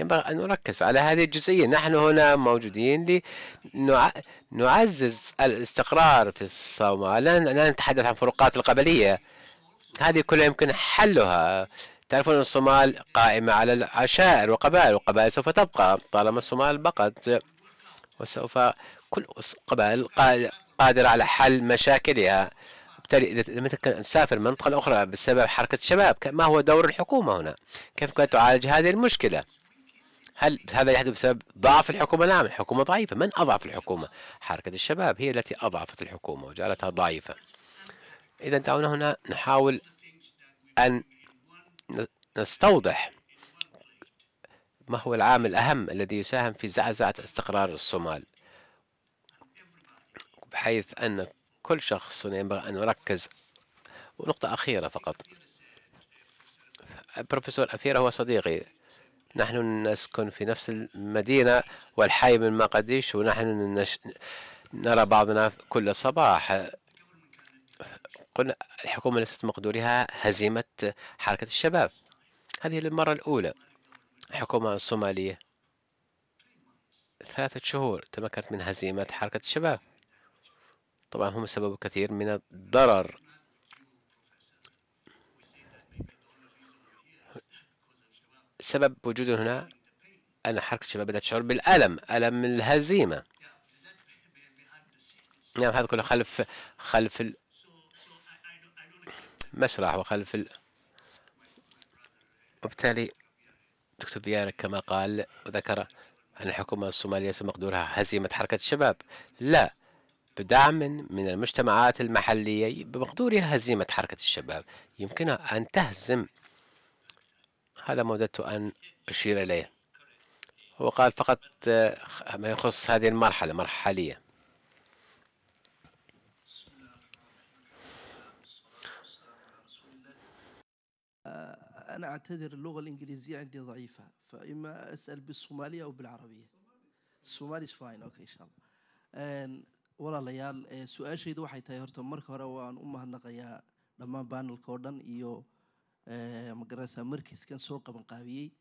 ينبغي أن نركز على هذه الجزئية نحن هنا موجودين لنعزز الاستقرار في الصومال لا نتحدث عن فروقات القبلية هذه كلها يمكن حلها تعرفون الصومال قائمة على العشائر والقبائل والقبائل سوف تبقى طالما الصومال بقت وسوف كل قبائل قادرة على حل مشاكلها بالتالي إذا لم تكن تسافر منطقة أخرى بسبب حركة الشباب ما هو دور الحكومة هنا؟ كيف كانت تعالج هذه المشكلة؟ هل هذا يحدث بسبب ضعف الحكومة؟ نعم الحكومة ضعيفة من أضعف الحكومة؟ حركة الشباب هي التي أضعفت الحكومة وجعلتها ضعيفة إذا دعونا هنا نحاول أن نستوضح ما هو العامل الأهم الذي يساهم في زعزعة استقرار الصومال بحيث أن كل شخص ينبغي أن يركز ونقطة أخيرة فقط بروفيسور أفيرا هو صديقي نحن نسكن في نفس المدينة والحي من مقديش ونحن نش... نرى بعضنا كل صباح قلنا الحكومة ليست مقدورها هزيمة حركة الشباب هذه المرة الأولى الحكومة الصومالية ثلاثة شهور تمكنت من هزيمة حركة الشباب طبعا هم سبب كثير من الضرر سبب وجوده هنا أن حركة الشباب بدأت تشعر بالألم ألم الهزيمة نعم يعني هذا كله خلف خلف المسرح وخلف ال... وبالتالي دكتور بيارك كما قال وذكر أن الحكومة الصومالية سمقدورها هزيمة حركة الشباب لا بدعم من المجتمعات المحلية بمقدورها هزيمة حركة الشباب يمكنها أن تهزم هذا ما وددت أن أشير إليه وقال فقط آه، ما يخص هذه المرحلة مرحلية أنا أعتذر اللغة الإنجليزية عندي ضعيفة فإما أسأل بالصومالية أو بالعربية الصومالي فاين أوكي إن شاء الله walaalayaal su-aashaydu waxay tahay horta marka hore waan u mahadnaqayaa dhammaan baanalka oo dhan iyo magarasa markiskan soo qaban qaabiyey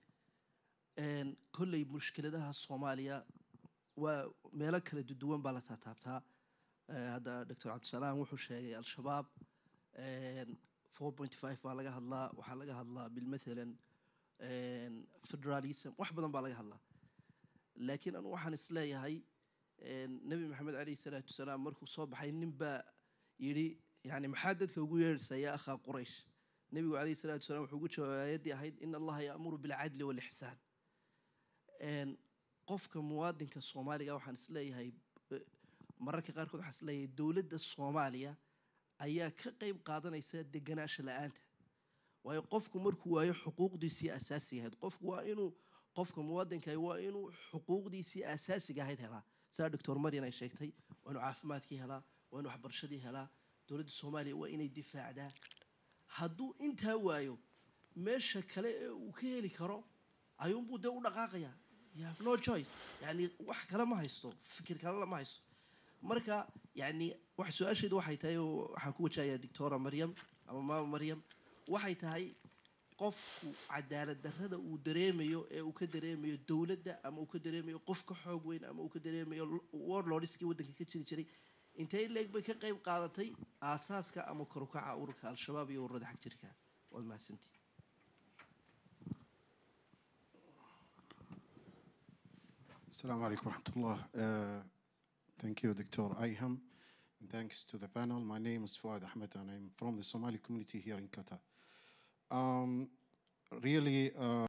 kolley mushkiladaha soomaaliya waa meelo kala duduwan baa la taataabtaa hadda doctor cabdisalaam wuxuu sheegay al-shabaab 4.5 baa laga hadlaa waxaa laga hadlaa bilmathalan federalism wax badan baa laga hadlaa laakiin anu waxaan isleeyahay nebi maxamed calayhi salaatu wasalaam markuu soo baxay nin baa yidhi yani maxaa dadka ugu yeerhaysaa yaa akhaa quraysh nebigu calayhi salaatu wasalaam wuxuu ugu jawaabay aayaddii ahayd in allaha yaamuru bilcadli walixsaan qofka muwaadinka soomaaliga waxaan isleeyahay mararka qaarkood waxaan isleeyahay dowladda soomaaliya ayaa ka qayb qaadanaysa deganaasha la-aanta waayo qofku markuu waayo xuquuqdiisii asaasi ahayd qofku waa inuu qofka muwadinka waa inuu xuquuqdiisii asaasiga ahayd helaa sidaa doctor maryan ay sheegtay waa inuu caafimaadkii helaa waa inuu waxbarashadii helaa dowladda soomaaliya waa inay difaacdaa hadduu intaa waayo meesha kale ee uu ka heli karo ayuunbuu dee u dhaqaaqayaa you have no choice yani wax kale ma haysto fikir kale lama haysto marka yacni wax su-aasheedu waxay tahay oo waxaan ku wajahayaa doctora maryam ama maama maryam waxay tahay qofku cadaalad darrada uu dareemayo ee uu ka dareemayo dowladda ama uu ka dareemayo qof ka xoog weyn ama uu ka dareemayo warlordskii waddanka ka jiri jiray intay leeg bay ka qayb qaadatay aasaaska ama korukaca ururka al-shabaab iyo ururada xag jirka waad mahadsantii السلام عليكم ورحمة الله Thank you, Dr. Ayham. And thanks to the panel. My name is Fuad Ahmed, and I'm from the Somali community here in Qatar. Um, really, uh...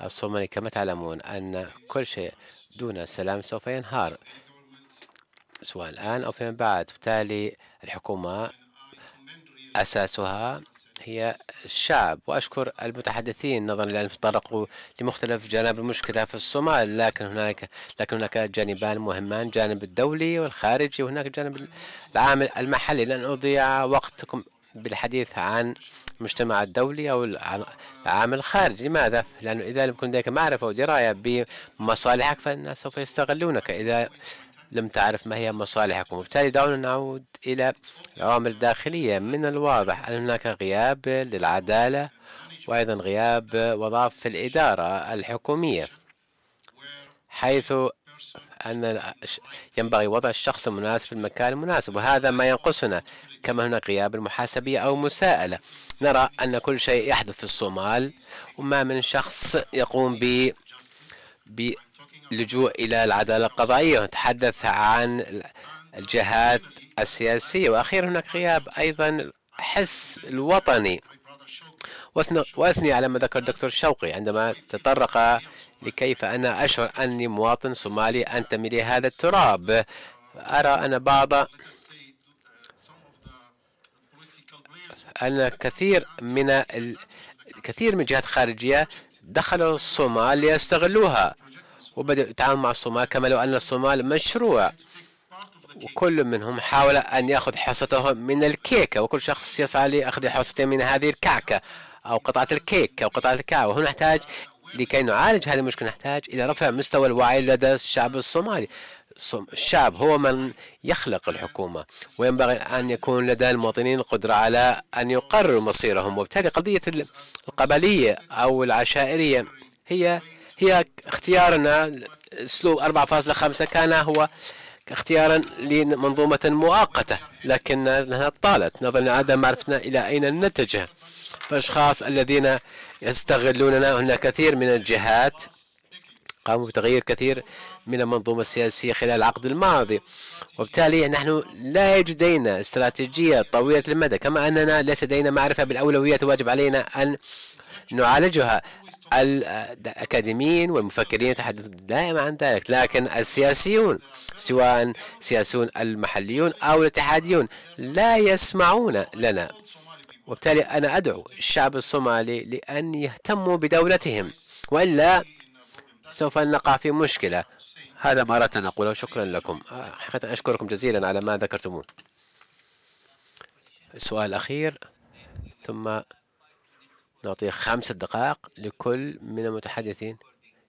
الصومالي كما تعلمون أن كل شيء دون السلام سوف ينهار سواء الآن أو فيما بعد بالتالي الحكومة أساسها هي الشعب وأشكر المتحدثين نظرا لأنهم تطرقوا لمختلف جانب المشكلة في الصومال لكن هناك لكن هناك جانبان مهمان جانب الدولي والخارجي وهناك الجانب العامل المحلي لن أضيع وقتكم بالحديث عن المجتمع الدولي أو العامل الخارجي لماذا؟ لأنه إذا لم يكن لديك معرفة ودراية بمصالحك فالناس سوف يستغلونك إذا لم تعرف ما هي مصالحكم وبالتالي دعونا نعود إلى العوامل الداخلية من الواضح أن هناك غياب للعدالة وأيضا غياب وضعف في الإدارة الحكومية حيث أن ينبغي وضع الشخص المناسب في المكان المناسب وهذا ما ينقصنا كما هناك غياب المحاسبية أو مساءلة نرى أن كل شيء يحدث في الصومال وما من شخص يقوم ب اللجوء إلى العدالة القضائية وتحدث عن الجهات السياسية وأخيرا هناك غياب أيضا حس الوطني وأثني على ما ذكر الدكتور شوقي عندما تطرق لكيف أنا أشعر أني مواطن صومالي أنتمي لهذا التراب أرى أن بعض أن كثير من ال... كثير من جهات خارجية دخلوا الصومال ليستغلوها وبدأوا يتعاملوا مع الصومال كما لو أن الصومال مشروع وكل منهم حاول أن يأخذ حصته من الكيكة وكل شخص يسعى لأخذ حصته من هذه الكعكة أو قطعة الكيك أو قطعة الكعكة وهنا نحتاج لكي نعالج هذه المشكلة نحتاج إلى رفع مستوى الوعي لدى الشعب الصومالي الشعب هو من يخلق الحكومة وينبغي أن يكون لدى المواطنين القدرة على أن يقرروا مصيرهم وبالتالي قضية القبلية أو العشائرية هي هي اختيارنا اسلوب 4.5 كان هو اختيارا لمنظومة مؤقتة لكنها طالت نظرا لعدم معرفتنا إلى أين نتجه فالأشخاص الذين يستغلوننا هنا كثير من الجهات قاموا بتغيير كثير من المنظومة السياسية خلال العقد الماضي وبالتالي نحن لا يوجد لدينا استراتيجية طويلة المدى كما أننا ليس لدينا معرفة بالأولويات واجب علينا أن نعالجها الأكاديميين والمفكرين يتحدثون دائما عن ذلك لكن السياسيون سواء سياسيون المحليون أو الاتحاديون لا يسمعون لنا وبالتالي أنا أدعو الشعب الصومالي لأن يهتموا بدولتهم وإلا سوف نقع في مشكلة هذا ما أردت أن أقوله شكرا لكم آه، حقيقة أشكركم جزيلا على ما ذكرتموه السؤال الأخير ثم نعطيه خمس دقائق لكل من المتحدثين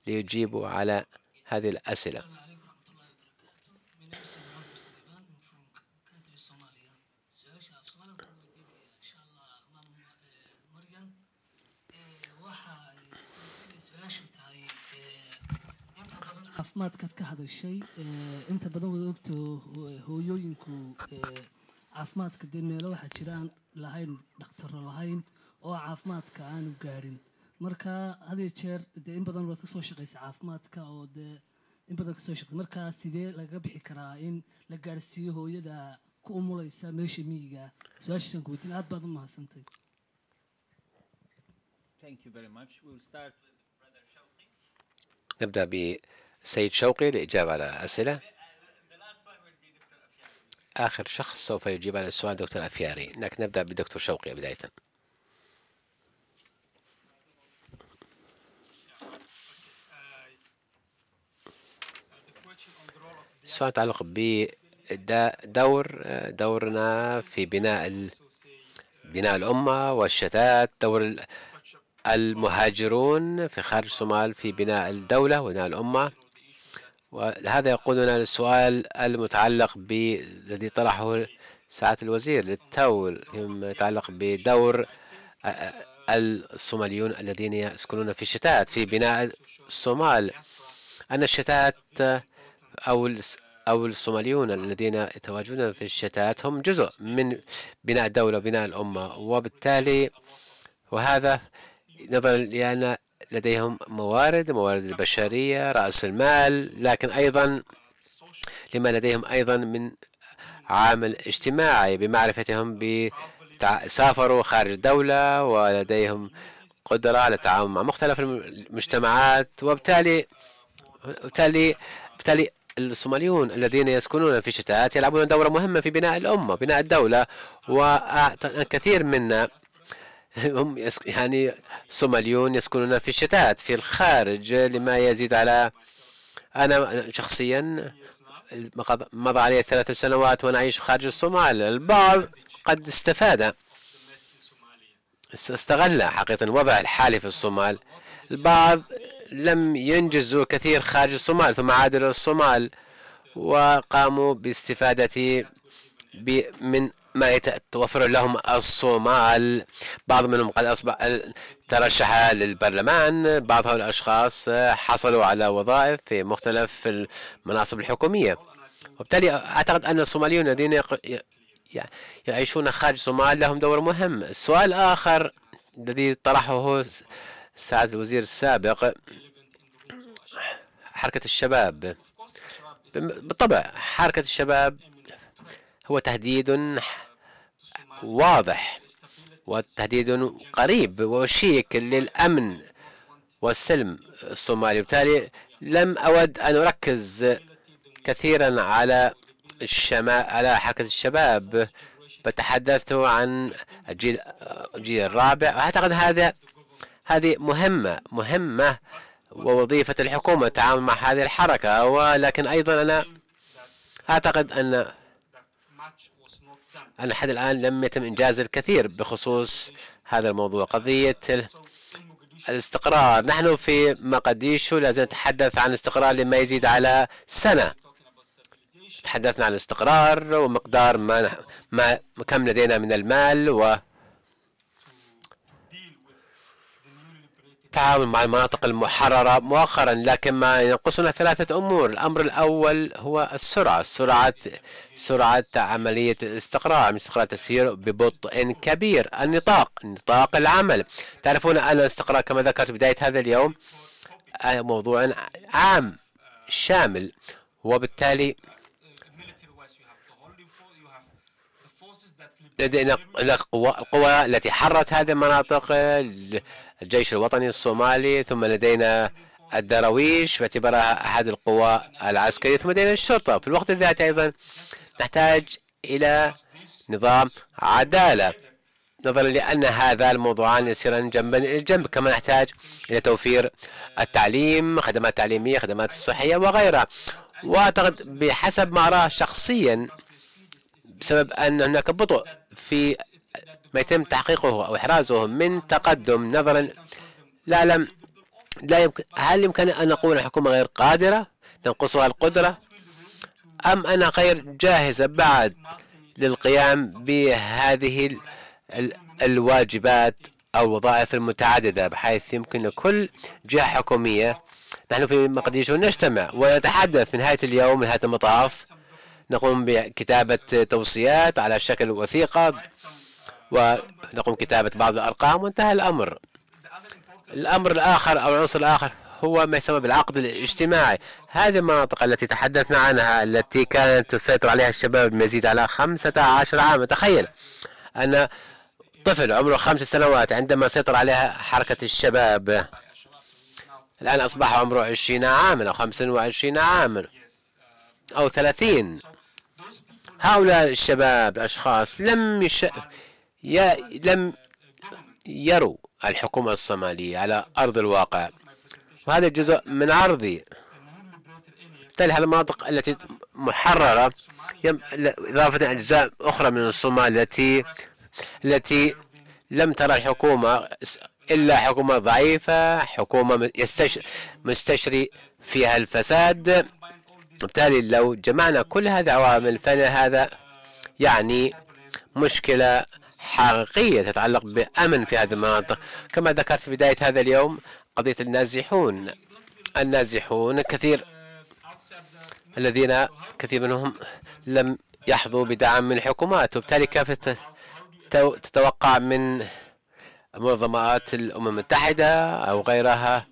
ليجيبوا على هذه الأسئلة caafimaadkaad ka hadashay inta badan wada ogto hooyooyinku caafimaadka dee meelo waxaa jiraan lahayn dhakhtaro lahayn oo caafimaadka aanu gaadhin marka had iyo jeer dee in badan waad kasoo shaqaysa caafimaadka oo dee in badan kasoo shaqaysa marka sidee laga bixi karaa in la gaadhsiiyo hooyada ku umulaysa meesha miyiga su-aashiisan kuweydiin aad baad u mahadsantay Thank you very much. We'll start with brother Shawqi. نبدأ بسيد شوقي للإجابة على أسئلة. آخر شخص سوف يجيب على السؤال دكتور أفياري لكن نبدأ بدكتور شوقي بداية السؤال يتعلق بدور دورنا في بناء بناء الأمة والشتات دور المهاجرون في خارج الصومال في بناء الدولة وبناء الأمة وهذا يقودنا للسؤال المتعلق بالذي طرحه سعادة الوزير للتو فيما يتعلق بدور الصوماليون الذين يسكنون في الشتات في بناء الصومال أن الشتات أو أو الصوماليون الذين يتواجدون في الشتات هم جزء من بناء الدولة وبناء الأمة وبالتالي وهذا نظرا لأن لديهم موارد موارد البشرية رأس المال لكن أيضا لما لديهم أيضا من عامل اجتماعي بمعرفتهم سافروا خارج الدولة ولديهم قدرة على التعامل مع مختلف المجتمعات وبالتالي بالتالي بالتالي الصوماليون الذين يسكنون في الشتات يلعبون دورة مهمة في بناء الأمة بناء الدولة وكثير منا هم يعني صوماليون يسكنون في الشتات في الخارج لما يزيد على أنا شخصيا مضى علي ثلاث سنوات وأنا أعيش خارج الصومال البعض قد استفاد استغل حقيقة الوضع الحالي في الصومال البعض لم ينجزوا كثير خارج الصومال ثم عادوا الصومال وقاموا باستفادة من ما يتوفر لهم الصومال بعض منهم قد أصبح ترشح للبرلمان بعض هؤلاء الأشخاص حصلوا على وظائف في مختلف المناصب الحكومية وبالتالي أعتقد أن الصوماليون الذين يعيشون خارج الصومال لهم دور مهم السؤال الآخر الذي طرحه سعادة الوزير السابق حركة الشباب بالطبع حركة الشباب هو تهديد واضح وتهديد قريب وشيك للأمن والسلم الصومالي وبالتالي لم أود أن أركز كثيرا على الشما على حركة الشباب فتحدثت عن الجيل الجيل الرابع أعتقد هذا هذه مهمة مهمة ووظيفة الحكومة التعامل مع هذه الحركة ولكن أيضا أنا أعتقد أن أن حد الآن لم يتم إنجاز الكثير بخصوص هذا الموضوع قضية الاستقرار نحن في مقديشو لازم نتحدث عن استقرار لما يزيد على سنة تحدثنا عن الاستقرار ومقدار ما, ما كم لدينا من المال و التعاون مع المناطق المحررة مؤخرا لكن ما ينقصنا ثلاثة أمور الأمر الأول هو السرعة سرعة سرعة عملية الاستقرار الاستقرار تسير ببطء كبير النطاق نطاق العمل تعرفون أن الاستقرار كما ذكرت بداية هذا اليوم آه، موضوع عام شامل وبالتالي لدينا القوى التي حرت هذه المناطق الجيش الوطني الصومالي ثم لدينا الدراويش باعتبارها أحد القوى العسكرية ثم لدينا الشرطة في الوقت الذاتي أيضا نحتاج إلى نظام عدالة نظرا لأن هذا الموضوعان يسيران جنبا إلى جنب كما نحتاج إلى توفير التعليم خدمات تعليمية خدمات صحية وغيرها وأعتقد بحسب ما أراه شخصيا بسبب أن هناك بطء في ما يتم تحقيقه أو إحرازه من تقدم نظرا لا لم لا يمكن هل يمكن أن نقول الحكومة غير قادرة تنقصها القدرة أم أنا غير جاهزة بعد للقيام بهذه الواجبات أو الوظائف المتعددة بحيث يمكن لكل جهة حكومية نحن في مقديشو نجتمع ونتحدث في نهاية اليوم نهاية المطاف نقوم بكتابة توصيات على شكل وثيقة ونقوم كتابة بعض الأرقام وانتهى الأمر الأمر الآخر أو العنصر الآخر هو ما يسمى بالعقد الاجتماعي هذه المناطق التي تحدثنا عنها التي كانت تسيطر عليها الشباب المزيد على 15 عاما تخيل أن طفل عمره خمس سنوات عندما سيطر عليها حركة الشباب الآن أصبح عمره 20 عاما أو 25 عاما أو 30 هؤلاء الشباب الأشخاص لم يش... لم يروا الحكومة الصومالية على أرض الواقع وهذا جزء من عرضي تلك هذه المناطق التي محررة إضافة أجزاء أخرى من الصومال التي التي لم ترى الحكومة إلا حكومة ضعيفة حكومة مستشري فيها الفساد بالتالي لو جمعنا كل هذه العوامل فإن هذا يعني مشكلة حقيقية تتعلق بأمن في هذه المناطق كما ذكرت في بداية هذا اليوم قضية النازحون النازحون كثير الذين كثير منهم لم يحظوا بدعم من الحكومات وبالتالي كيف تتوقع من منظمات الأمم المتحدة أو غيرها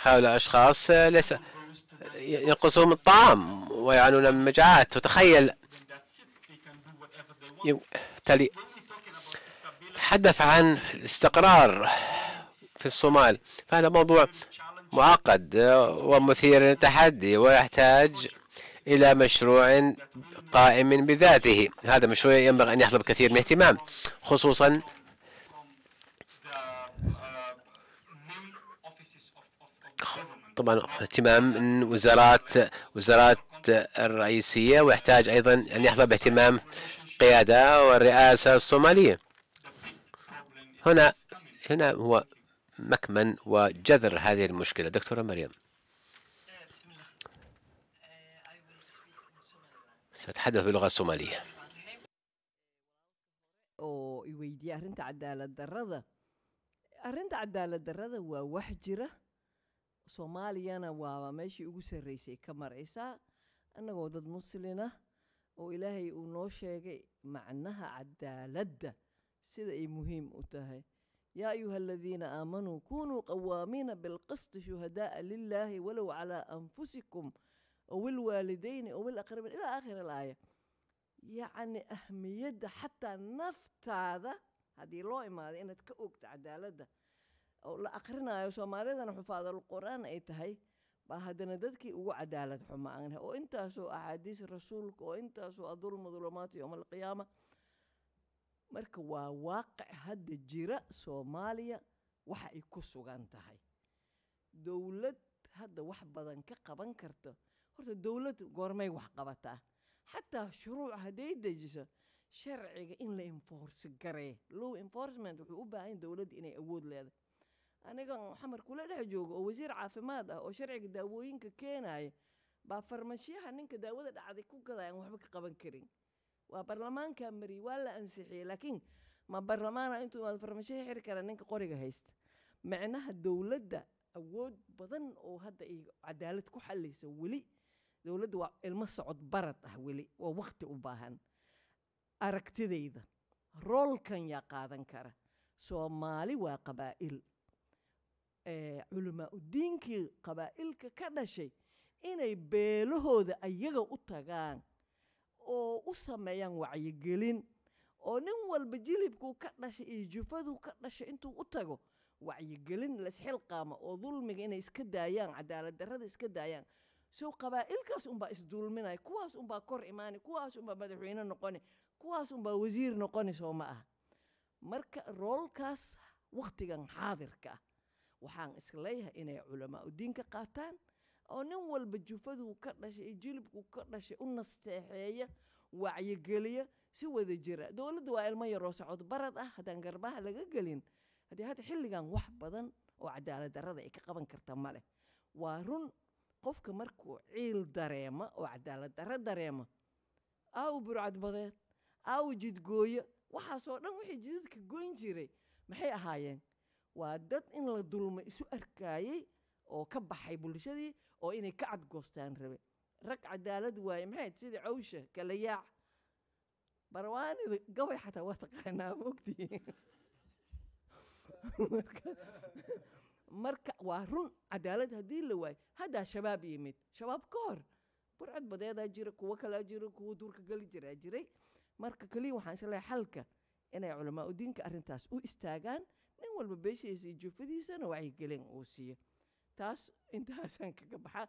هؤلاء الأشخاص ليس ينقصهم الطعام ويعانون من مجاعات وتخيل تالي تحدث عن الاستقرار في الصومال فهذا موضوع معقد ومثير للتحدي ويحتاج إلى مشروع قائم بذاته هذا مشروع ينبغي أن يحظى بكثير من الاهتمام خصوصا طبعا اهتمام من وزارات وزارات الرئيسية ويحتاج أيضا أن يحظى باهتمام القيادة والرئاسة الصومالية هنا هنا هو مكمن وجذر هذه المشكلة دكتورة مريم سأتحدث باللغة الصومالية ويدي أرنت عدالة الدرادة أرنت عدالة الدرادة ووحجرة صوماليانا ومشي oo ilaahay uu noo sheegay macnaha cadaaladda sida ay muhiim u tahay yaa ayuha aladiina aamanuu kunuu qawaamiina bilqisti shuhadaaa lilaahi walow calaa anfusikum ow ilwaalidayni ow ilaqrabiin ilaa aakhir alaaya yacni ahmiyadda xataa naftaada haddii loo imaaday inaad ka ogta cadaaladda oo la akrinaayo soomaalidana xufaadalqur-aan ay tahay baa haddana dadkii ugu cadaalad xumaan oo intaasoo axaadiis rasuulka oo intaasoo adulmu dulumaatu yowma alqiyaama marka waa waaqic hadda jira soomaaliya waxa ay ku sugan tahay dowlad hadda wax badan ka qaban karta horta dowlad goormay wax qabataa xataa shuruuc hadday dejiso sharciga in la enforce garee low enforcement wuxuu u baahan dowladda inay awood leedahay anigan xamar kula dhex joogo oo wasiir caafimaad ah oo sharciga daawooyinka keenaya baa farmashiyaha ninka daawada dhacday ku gadaya waxba ka qaban karin waa barlamaankaa mariyey waa la ansixiyey laakiin ma barlamaana ah intuu imaado farmashiya xiri kara ninka qoriga haysta micnaha dowladda awood badan oo hadda ay cadaalad ku xalaysa weli dowladda waa ilmo socod barad ah weli waa wakti u baahan aragtidayda roolkan yaa qaadan kara soomaali waa qabaa'il culamaa udiinkii qabaa'ilka ka dhashay inay beelahooda ayaga u tagaan oo u sameeyaan wacyigelin oo nin walba jilibkuu ka dhashay iyo jufaduu ka dhashay intuu u tago wacyigelin laisxilqaama oo dulmiga inay iska daayaan cadaalad darrada iska daayaan sow qabaa'ilkaas unbaa isdulminaya kuwaas unbaa kor imaani kuwaas unbaa madaxweyne noqoni kuwaas unbaa wasiir noqoni soo ma ah marka roolkaas wakhtigan xaadirka ah waxaan iska leeyahay inay culamaa qaataan oo nin walba jufaduu ka dhashay iyo ka dhashay u nasteexeeya wacyigeliya si wada jira dowladda waa ilmo yaroo socod barad ah haddaan garbaha laga gelin haddii hadda xilligan wax badan oo cadaalad darada ay ka qaban karta ma leh waa run qofka markuu ciil dareema oo cadaalad daro dareema aaw burcadbadeed aaw jidgooyo waxaasoo dhan wixii jidadka goyn jiray maxay ahaayeen waa dad in la dulmo isu arkaayey oo ka baxay bulshadii oo inay ka cadgoostaan rabe rag cadaalad waaye maxay sida cawsha kala yaac barwaanida gabay xataa waa taqaanaa mogtihiin marka waa run cadaalad haddii la waayo haddaa shabaab yimid shabaab ka hor burcad badeedaa jira kuwo kalaa jira kuwo duurka geli jiraa jiray marka keliya waxaan isleehay xalka inay culamaa udiinka arrintaas u istaagaan nin walba beeshiisa juufadiisana wacyigelin uu siiyo taas intaasaan kaga baxa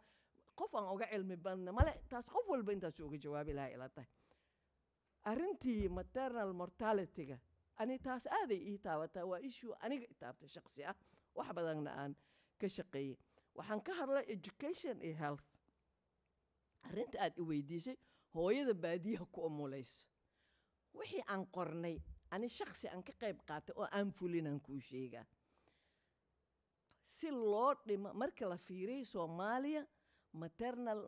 qof aan uga cilmi badna male taas qof walba intaas uga jawaabi lahaa ila tahay arrintii maternal mortalityga ani taas aaday ii taabataa waa ishuu aniga itaabta shaqsi ah wax badanna aan ka shaqeeyey waxaan ka hadlay education iyo health arrinta aad i weydiisay hooyada baadiyaha ku umuleysa wixii aan qornay ani shaksi aan ka qayb qaatay oo aan fulin kuu sheegaa si loo dhimo marka la fiiriyay soomaaliya maternal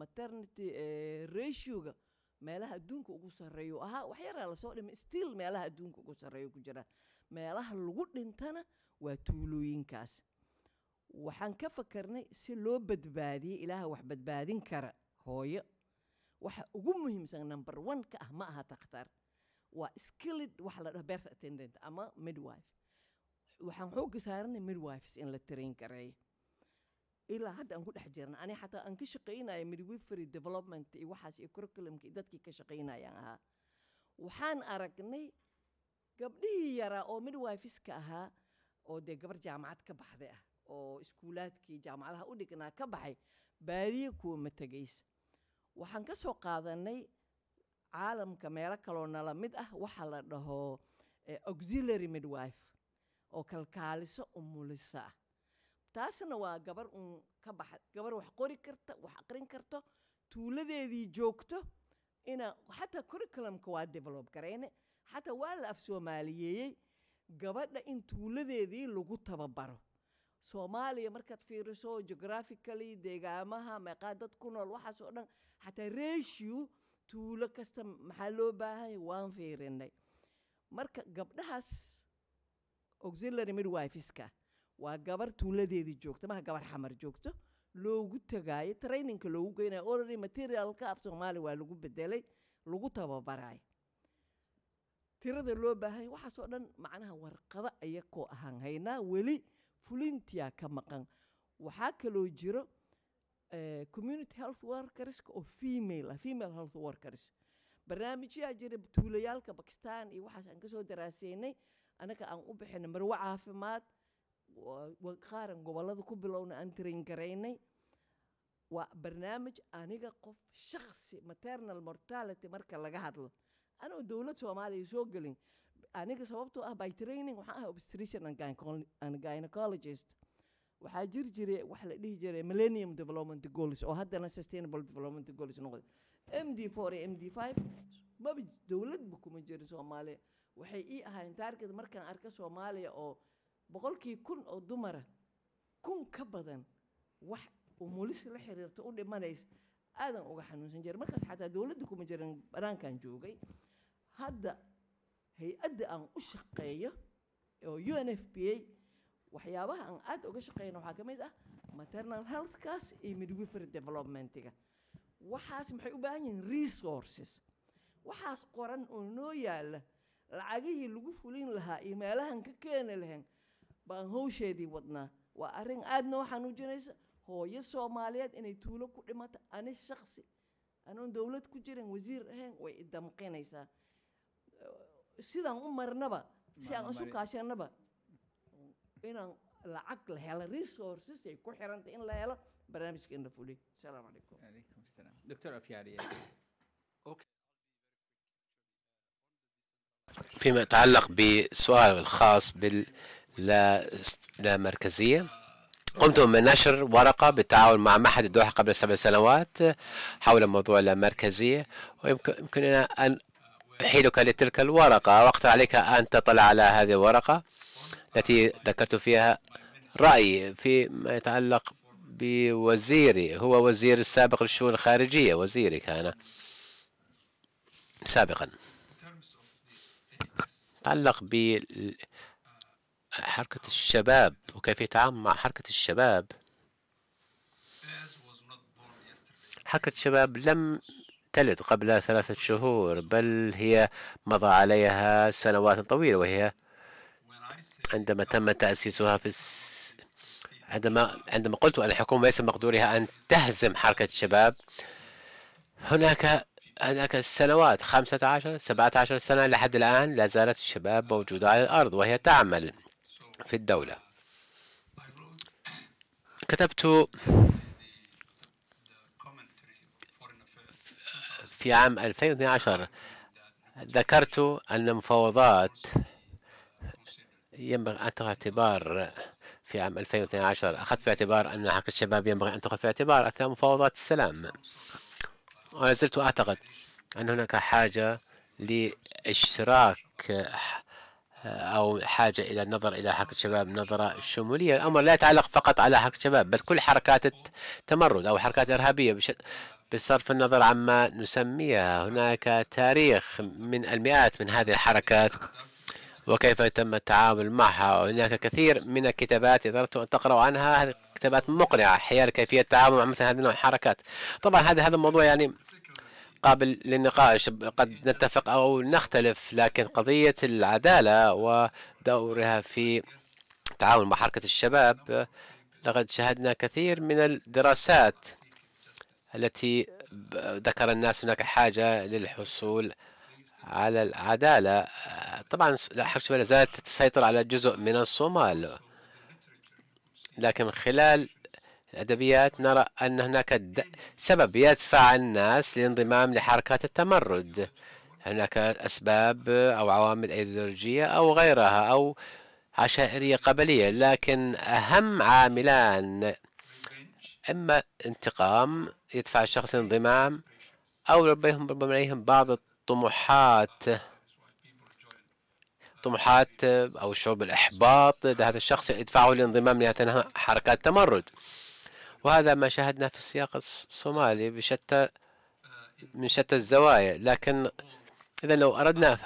maternity eh, ratioga meelaha adduunka ugu sarreeyo ahaa waxyaraa lasoo dhimay still meelaha adduunka ugu sarreeyo ku jiraan meelaha lagu dhintana waa tuulooyinkaas waxaan ka fakarnay si loo badbaadiyey ilaaha wax badbaadin kara hooyo waxa ugu muhiimsan number one ka ah ma aha takhtar waa skilled waxa la dhaho birth attendant ama midwife waxaan xoogga saaranay midwives in la train gareeyo ilaa hadda aan ku dhex jirna ani xataa aan ka shaqaynayo midwifery development iyo waxaas iyo curriculumka iyo dadkii ka shaqaynayaan ahaa waxaan aragnay gabdhihii yaraa oo midwifiska ahaa oo dee gabar jaamacad ka baxday ah oo iskuulaadkii jaamacadaha u dhignaa ka baxay baadiye kuwa matagaysa waxaan ka soo qaadanay caalamka meelo kaloo nala mid ah waxaa la dhaho eh, auxiliary midwife oo kalkaaliso umulisa ah taasna waa gabar uun ka baxa gabar wax qori karta wax aqrin karto tuuladeedii joogto ina xataa curriculumka waa develob garayne xataa waa la af soomaaliyeeyey gabadha in tuuladeedii lagu tababaro soomaaliya markaad fiiriso geographically deegaamaha meeqaa dad ku nool waxaasoo dhan xataa ratio tuulo kasta maxaa loo baahanya waan fiirinay marka gabdhahaas auxilary midwifiska waa gabar tuuladeedii joogta maha gabar xamar joogto loogu tagaayo traininka loogu geynayo orary materialka af soomaaliya waa lagu bedelay lagu tababarayo tirada loo baahanya waxaasoo dhan macnaha warqado ayakoo ahaan haynaa weli fulintiyaa ka maqan waxaa kaloo jiro Eh, community health workerska oo female ah, female health workers barnaamijyaa jira tuulayaalka bakistan iyo waxaas aan kasoo daraaseynay annaga aan u bixinay marwo caafimaad qaaran gobolada ku bilowna aan taraingaraynay waa barnaamij aniga qof shaksi maternal mortality marka laga hadlo anoo dowlad soomaaliya soo gelin aniga sababtoo ah by training waxaan ahay obstetrician and gynecologist waxaa jir jiray wax la dhihi jiray millennium development goals oo haddana sustainable development goals noqday m d four iyo m d five maba dowladba kuma jirin soomaaliya waxay ii ahayn taarget markaan arka soomaaliya oo boqolkii kun oo dumara kun ka badan wax umulis la xiriirta u dhimanaysa aadan uga xanuunsan jiray markaas xataa dowladda kuma jirin banaankan joogay hadda hay-adda aan u shaqeeyo oo u n f p a waxyaabaha aan aada uga shaqeyna waxaa ka mid ah maternal healthkaas iyo midwifery developmentga waxaas maxay u baahan yihiin resources waxaas qoran oo noo yaala lacagihii lagu fulin lahaa iyo meelahan ka keeni lahayn baan hawsheedii wadnaa waa arrin aadna waxaan hujinaysa hooyo soomaaliyeed inay tuulo ku dhimata ani shaqsi anoon dowlad ku jiran wasiir ahayn way idamqinaysaa sidaan u marnaba si aan isu kaashanaba inaan lacag la helo resources ay ku xirantay in la helo barnaamijkeena asalaamu calaykum asalaam doctor فيما يتعلق بسؤال الخاص باللامركزية قمت بنشر ورقة بالتعاون مع معهد الدوحة قبل سبع سنوات حول موضوع اللامركزية ويمكننا أن أحيلك لتلك الورقة وقت عليك أن تطلع على هذه الورقة التي ذكرت فيها رأيي فيما يتعلق بوزيري هو وزير السابق للشؤون الخارجية وزيري كان سابقا تعلق بحركة الشباب وكيف يتعامل مع حركة الشباب حركة الشباب لم تلد قبل ثلاثة شهور بل هي مضى عليها سنوات طويلة وهي عندما تم تأسيسها في الس... عندما عندما قلت أن الحكومة ليس مقدورها أن تهزم حركة الشباب هناك هناك سنوات 15 17 سنة لحد الآن لا زالت الشباب موجودة على الأرض وهي تعمل في الدولة كتبت في عام 2012 ذكرت أن مفاوضات ينبغي أن تأخذ اعتبار في عام 2012 أخذت في اعتبار أن حركة الشباب ينبغي أن تأخذ في اعتبار أثناء مفاوضات السلام ولا زلت أعتقد أن هناك حاجة لاشتراك أو حاجة إلى النظر إلى حركة الشباب نظرة شمولية الأمر لا يتعلق فقط على حركة الشباب بل كل حركات التمرد أو حركات إرهابية بصرف النظر عما نسميها هناك تاريخ من المئات من هذه الحركات وكيف تم التعامل معها هناك كثير من الكتابات إذا أردتم أن تقرأوا عنها هذه كتابات مقنعة حيال كيفية التعامل مع مثل هذه الحركات طبعا هذا هذا الموضوع يعني قابل للنقاش قد نتفق أو نختلف لكن قضية العدالة ودورها في التعامل مع حركة الشباب لقد شاهدنا كثير من الدراسات التي ذكر الناس هناك حاجة للحصول على العدالة آه، طبعا الحرب شمال زالت تسيطر على جزء من الصومال لكن من خلال الأدبيات نرى أن هناك سبب يدفع الناس للانضمام لحركات التمرد هناك أسباب أو عوامل أيديولوجية أو غيرها أو عشائرية قبلية لكن أهم عاملان إما انتقام يدفع الشخص انضمام أو ربما لديهم بعض طموحات طموحات أو شعور بالإحباط هذا الشخص يدفعه للانضمام لهذه حركات تمرد وهذا ما شاهدناه في السياق الصومالي بشتى من شتى الزوايا لكن إذا لو أردنا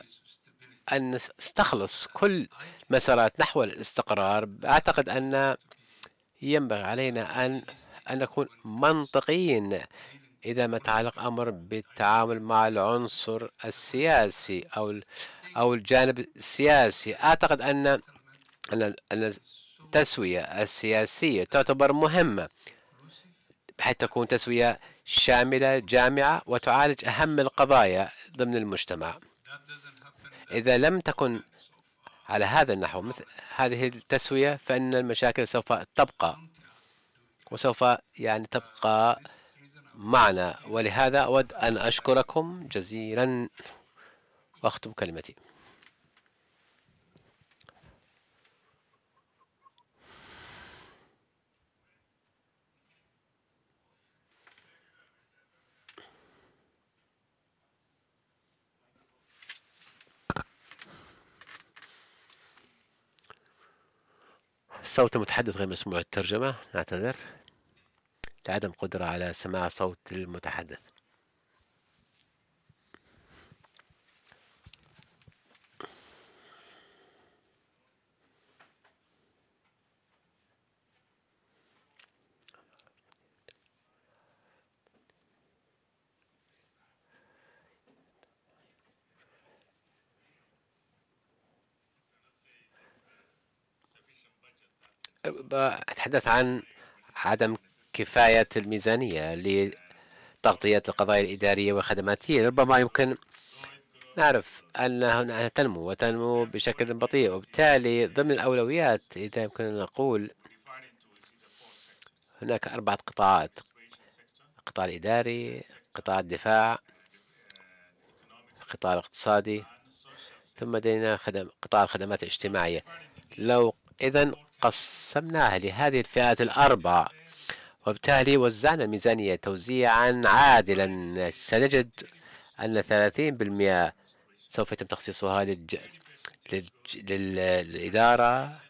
أن نستخلص كل مسارات نحو الاستقرار أعتقد أن ينبغي علينا أن أن نكون منطقيين إذا ما تعلق أمر بالتعامل مع العنصر السياسي أو أو الجانب السياسي أعتقد أن أن التسوية السياسية تعتبر مهمة بحيث تكون تسوية شاملة جامعة وتعالج أهم القضايا ضمن المجتمع إذا لم تكن على هذا النحو مثل هذه التسوية فإن المشاكل سوف تبقى وسوف يعني تبقى معنا ولهذا أود أن أشكركم جزيلا وأختم كلمتي صوت المتحدث غير مسموع الترجمة نعتذر لعدم قدرة على سماع صوت المتحدث أه، أتحدث عن عدم كفاية الميزانية لتغطية القضايا الإدارية والخدماتية ربما يمكن نعرف أنها تنمو وتنمو بشكل بطيء وبالتالي ضمن الأولويات إذا يمكن أن نقول هناك أربعة قطاعات القطاع الإداري قطاع الدفاع القطاع الاقتصادي ثم لدينا خدم قطاع الخدمات الاجتماعية لو إذا قسمناها لهذه الفئات الأربع وبالتالي وزعنا الميزانية توزيعا عادلا سنجد أن 30% سوف يتم تخصيصها للج... للج... للإدارة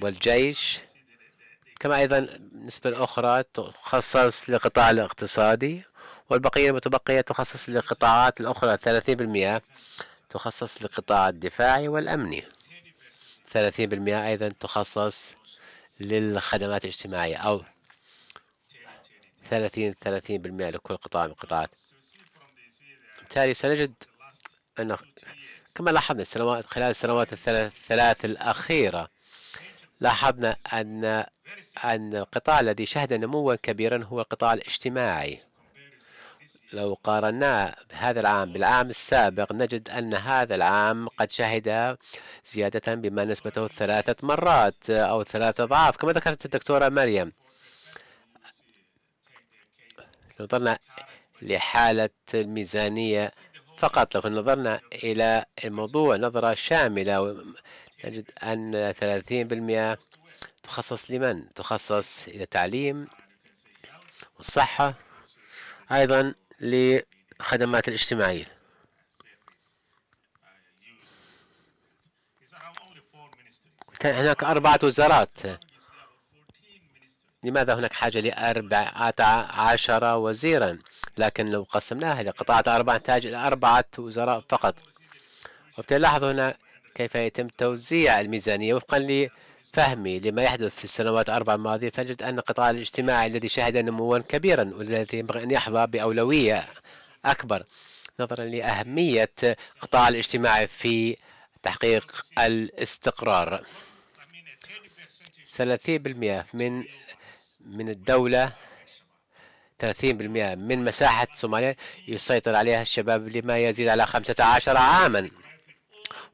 والجيش كما أيضا نسبة أخرى تخصص للقطاع الاقتصادي والبقية المتبقية تخصص للقطاعات الأخرى 30% تخصص للقطاع الدفاعي والأمني 30% أيضا تخصص للخدمات الاجتماعية أو 30 30% لكل قطاع من القطاعات بالتالي سنجد أن كما لاحظنا السنوات خلال السنوات الثلاث الأخيرة لاحظنا أن أن القطاع الذي شهد نموا كبيرا هو القطاع الاجتماعي لو قارناه بهذا العام بالعام السابق نجد أن هذا العام قد شهد زيادة بما نسبته ثلاثة مرات أو ثلاثة أضعاف كما ذكرت الدكتورة مريم نظرنا لحالة الميزانية فقط لو نظرنا إلى الموضوع نظرة شاملة نجد أن 30% تخصص لمن؟ تخصص إلى التعليم والصحة أيضا للخدمات الاجتماعية هناك أربعة وزارات لماذا هناك حاجة لأربعة عشر وزيرا لكن لو قسمناها لقطاعة أربعة تحتاج إلى أربعة وزراء فقط وبتلاحظ هنا كيف يتم توزيع الميزانية وفقا لفهمي لما يحدث في السنوات الأربع الماضية فنجد أن القطاع الاجتماعي الذي شهد نموا كبيرا والذي ينبغي أن يحظى بأولوية أكبر نظرا لأهمية القطاع الاجتماعي في تحقيق الاستقرار 30% من من الدولة 30% من مساحة صوماليا يسيطر عليها الشباب لما يزيد على 15 عاما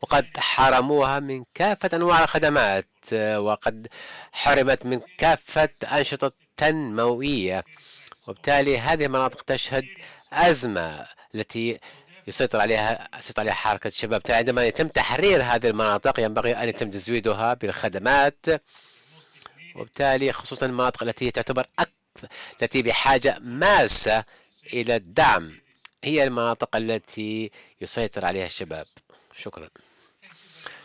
وقد حرموها من كافة أنواع الخدمات وقد حرمت من كافة أنشطة تنموية وبالتالي هذه المناطق تشهد أزمة التي يسيطر عليها يسيطر عليها حركة الشباب عندما يتم تحرير هذه المناطق ينبغي أن يتم تزويدها بالخدمات وبالتالي خصوصا المناطق التي تعتبر أكثر التي بحاجة ماسة إلى الدعم هي المناطق التي يسيطر عليها الشباب شكرا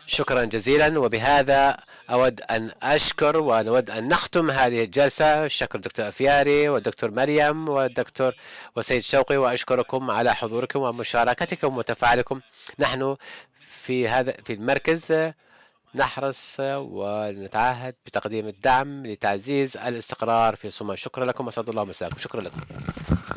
شكرا جزيلا وبهذا أود أن أشكر ونود أن نختم هذه الجلسة شكر الدكتور أفياري والدكتور مريم والدكتور وسيد شوقي وأشكركم على حضوركم ومشاركتكم وتفاعلكم نحن في هذا في المركز نحرص ونتعهد بتقديم الدعم لتعزيز الاستقرار في صومال شكرا لكم اسعد الله مساكم شكرا لكم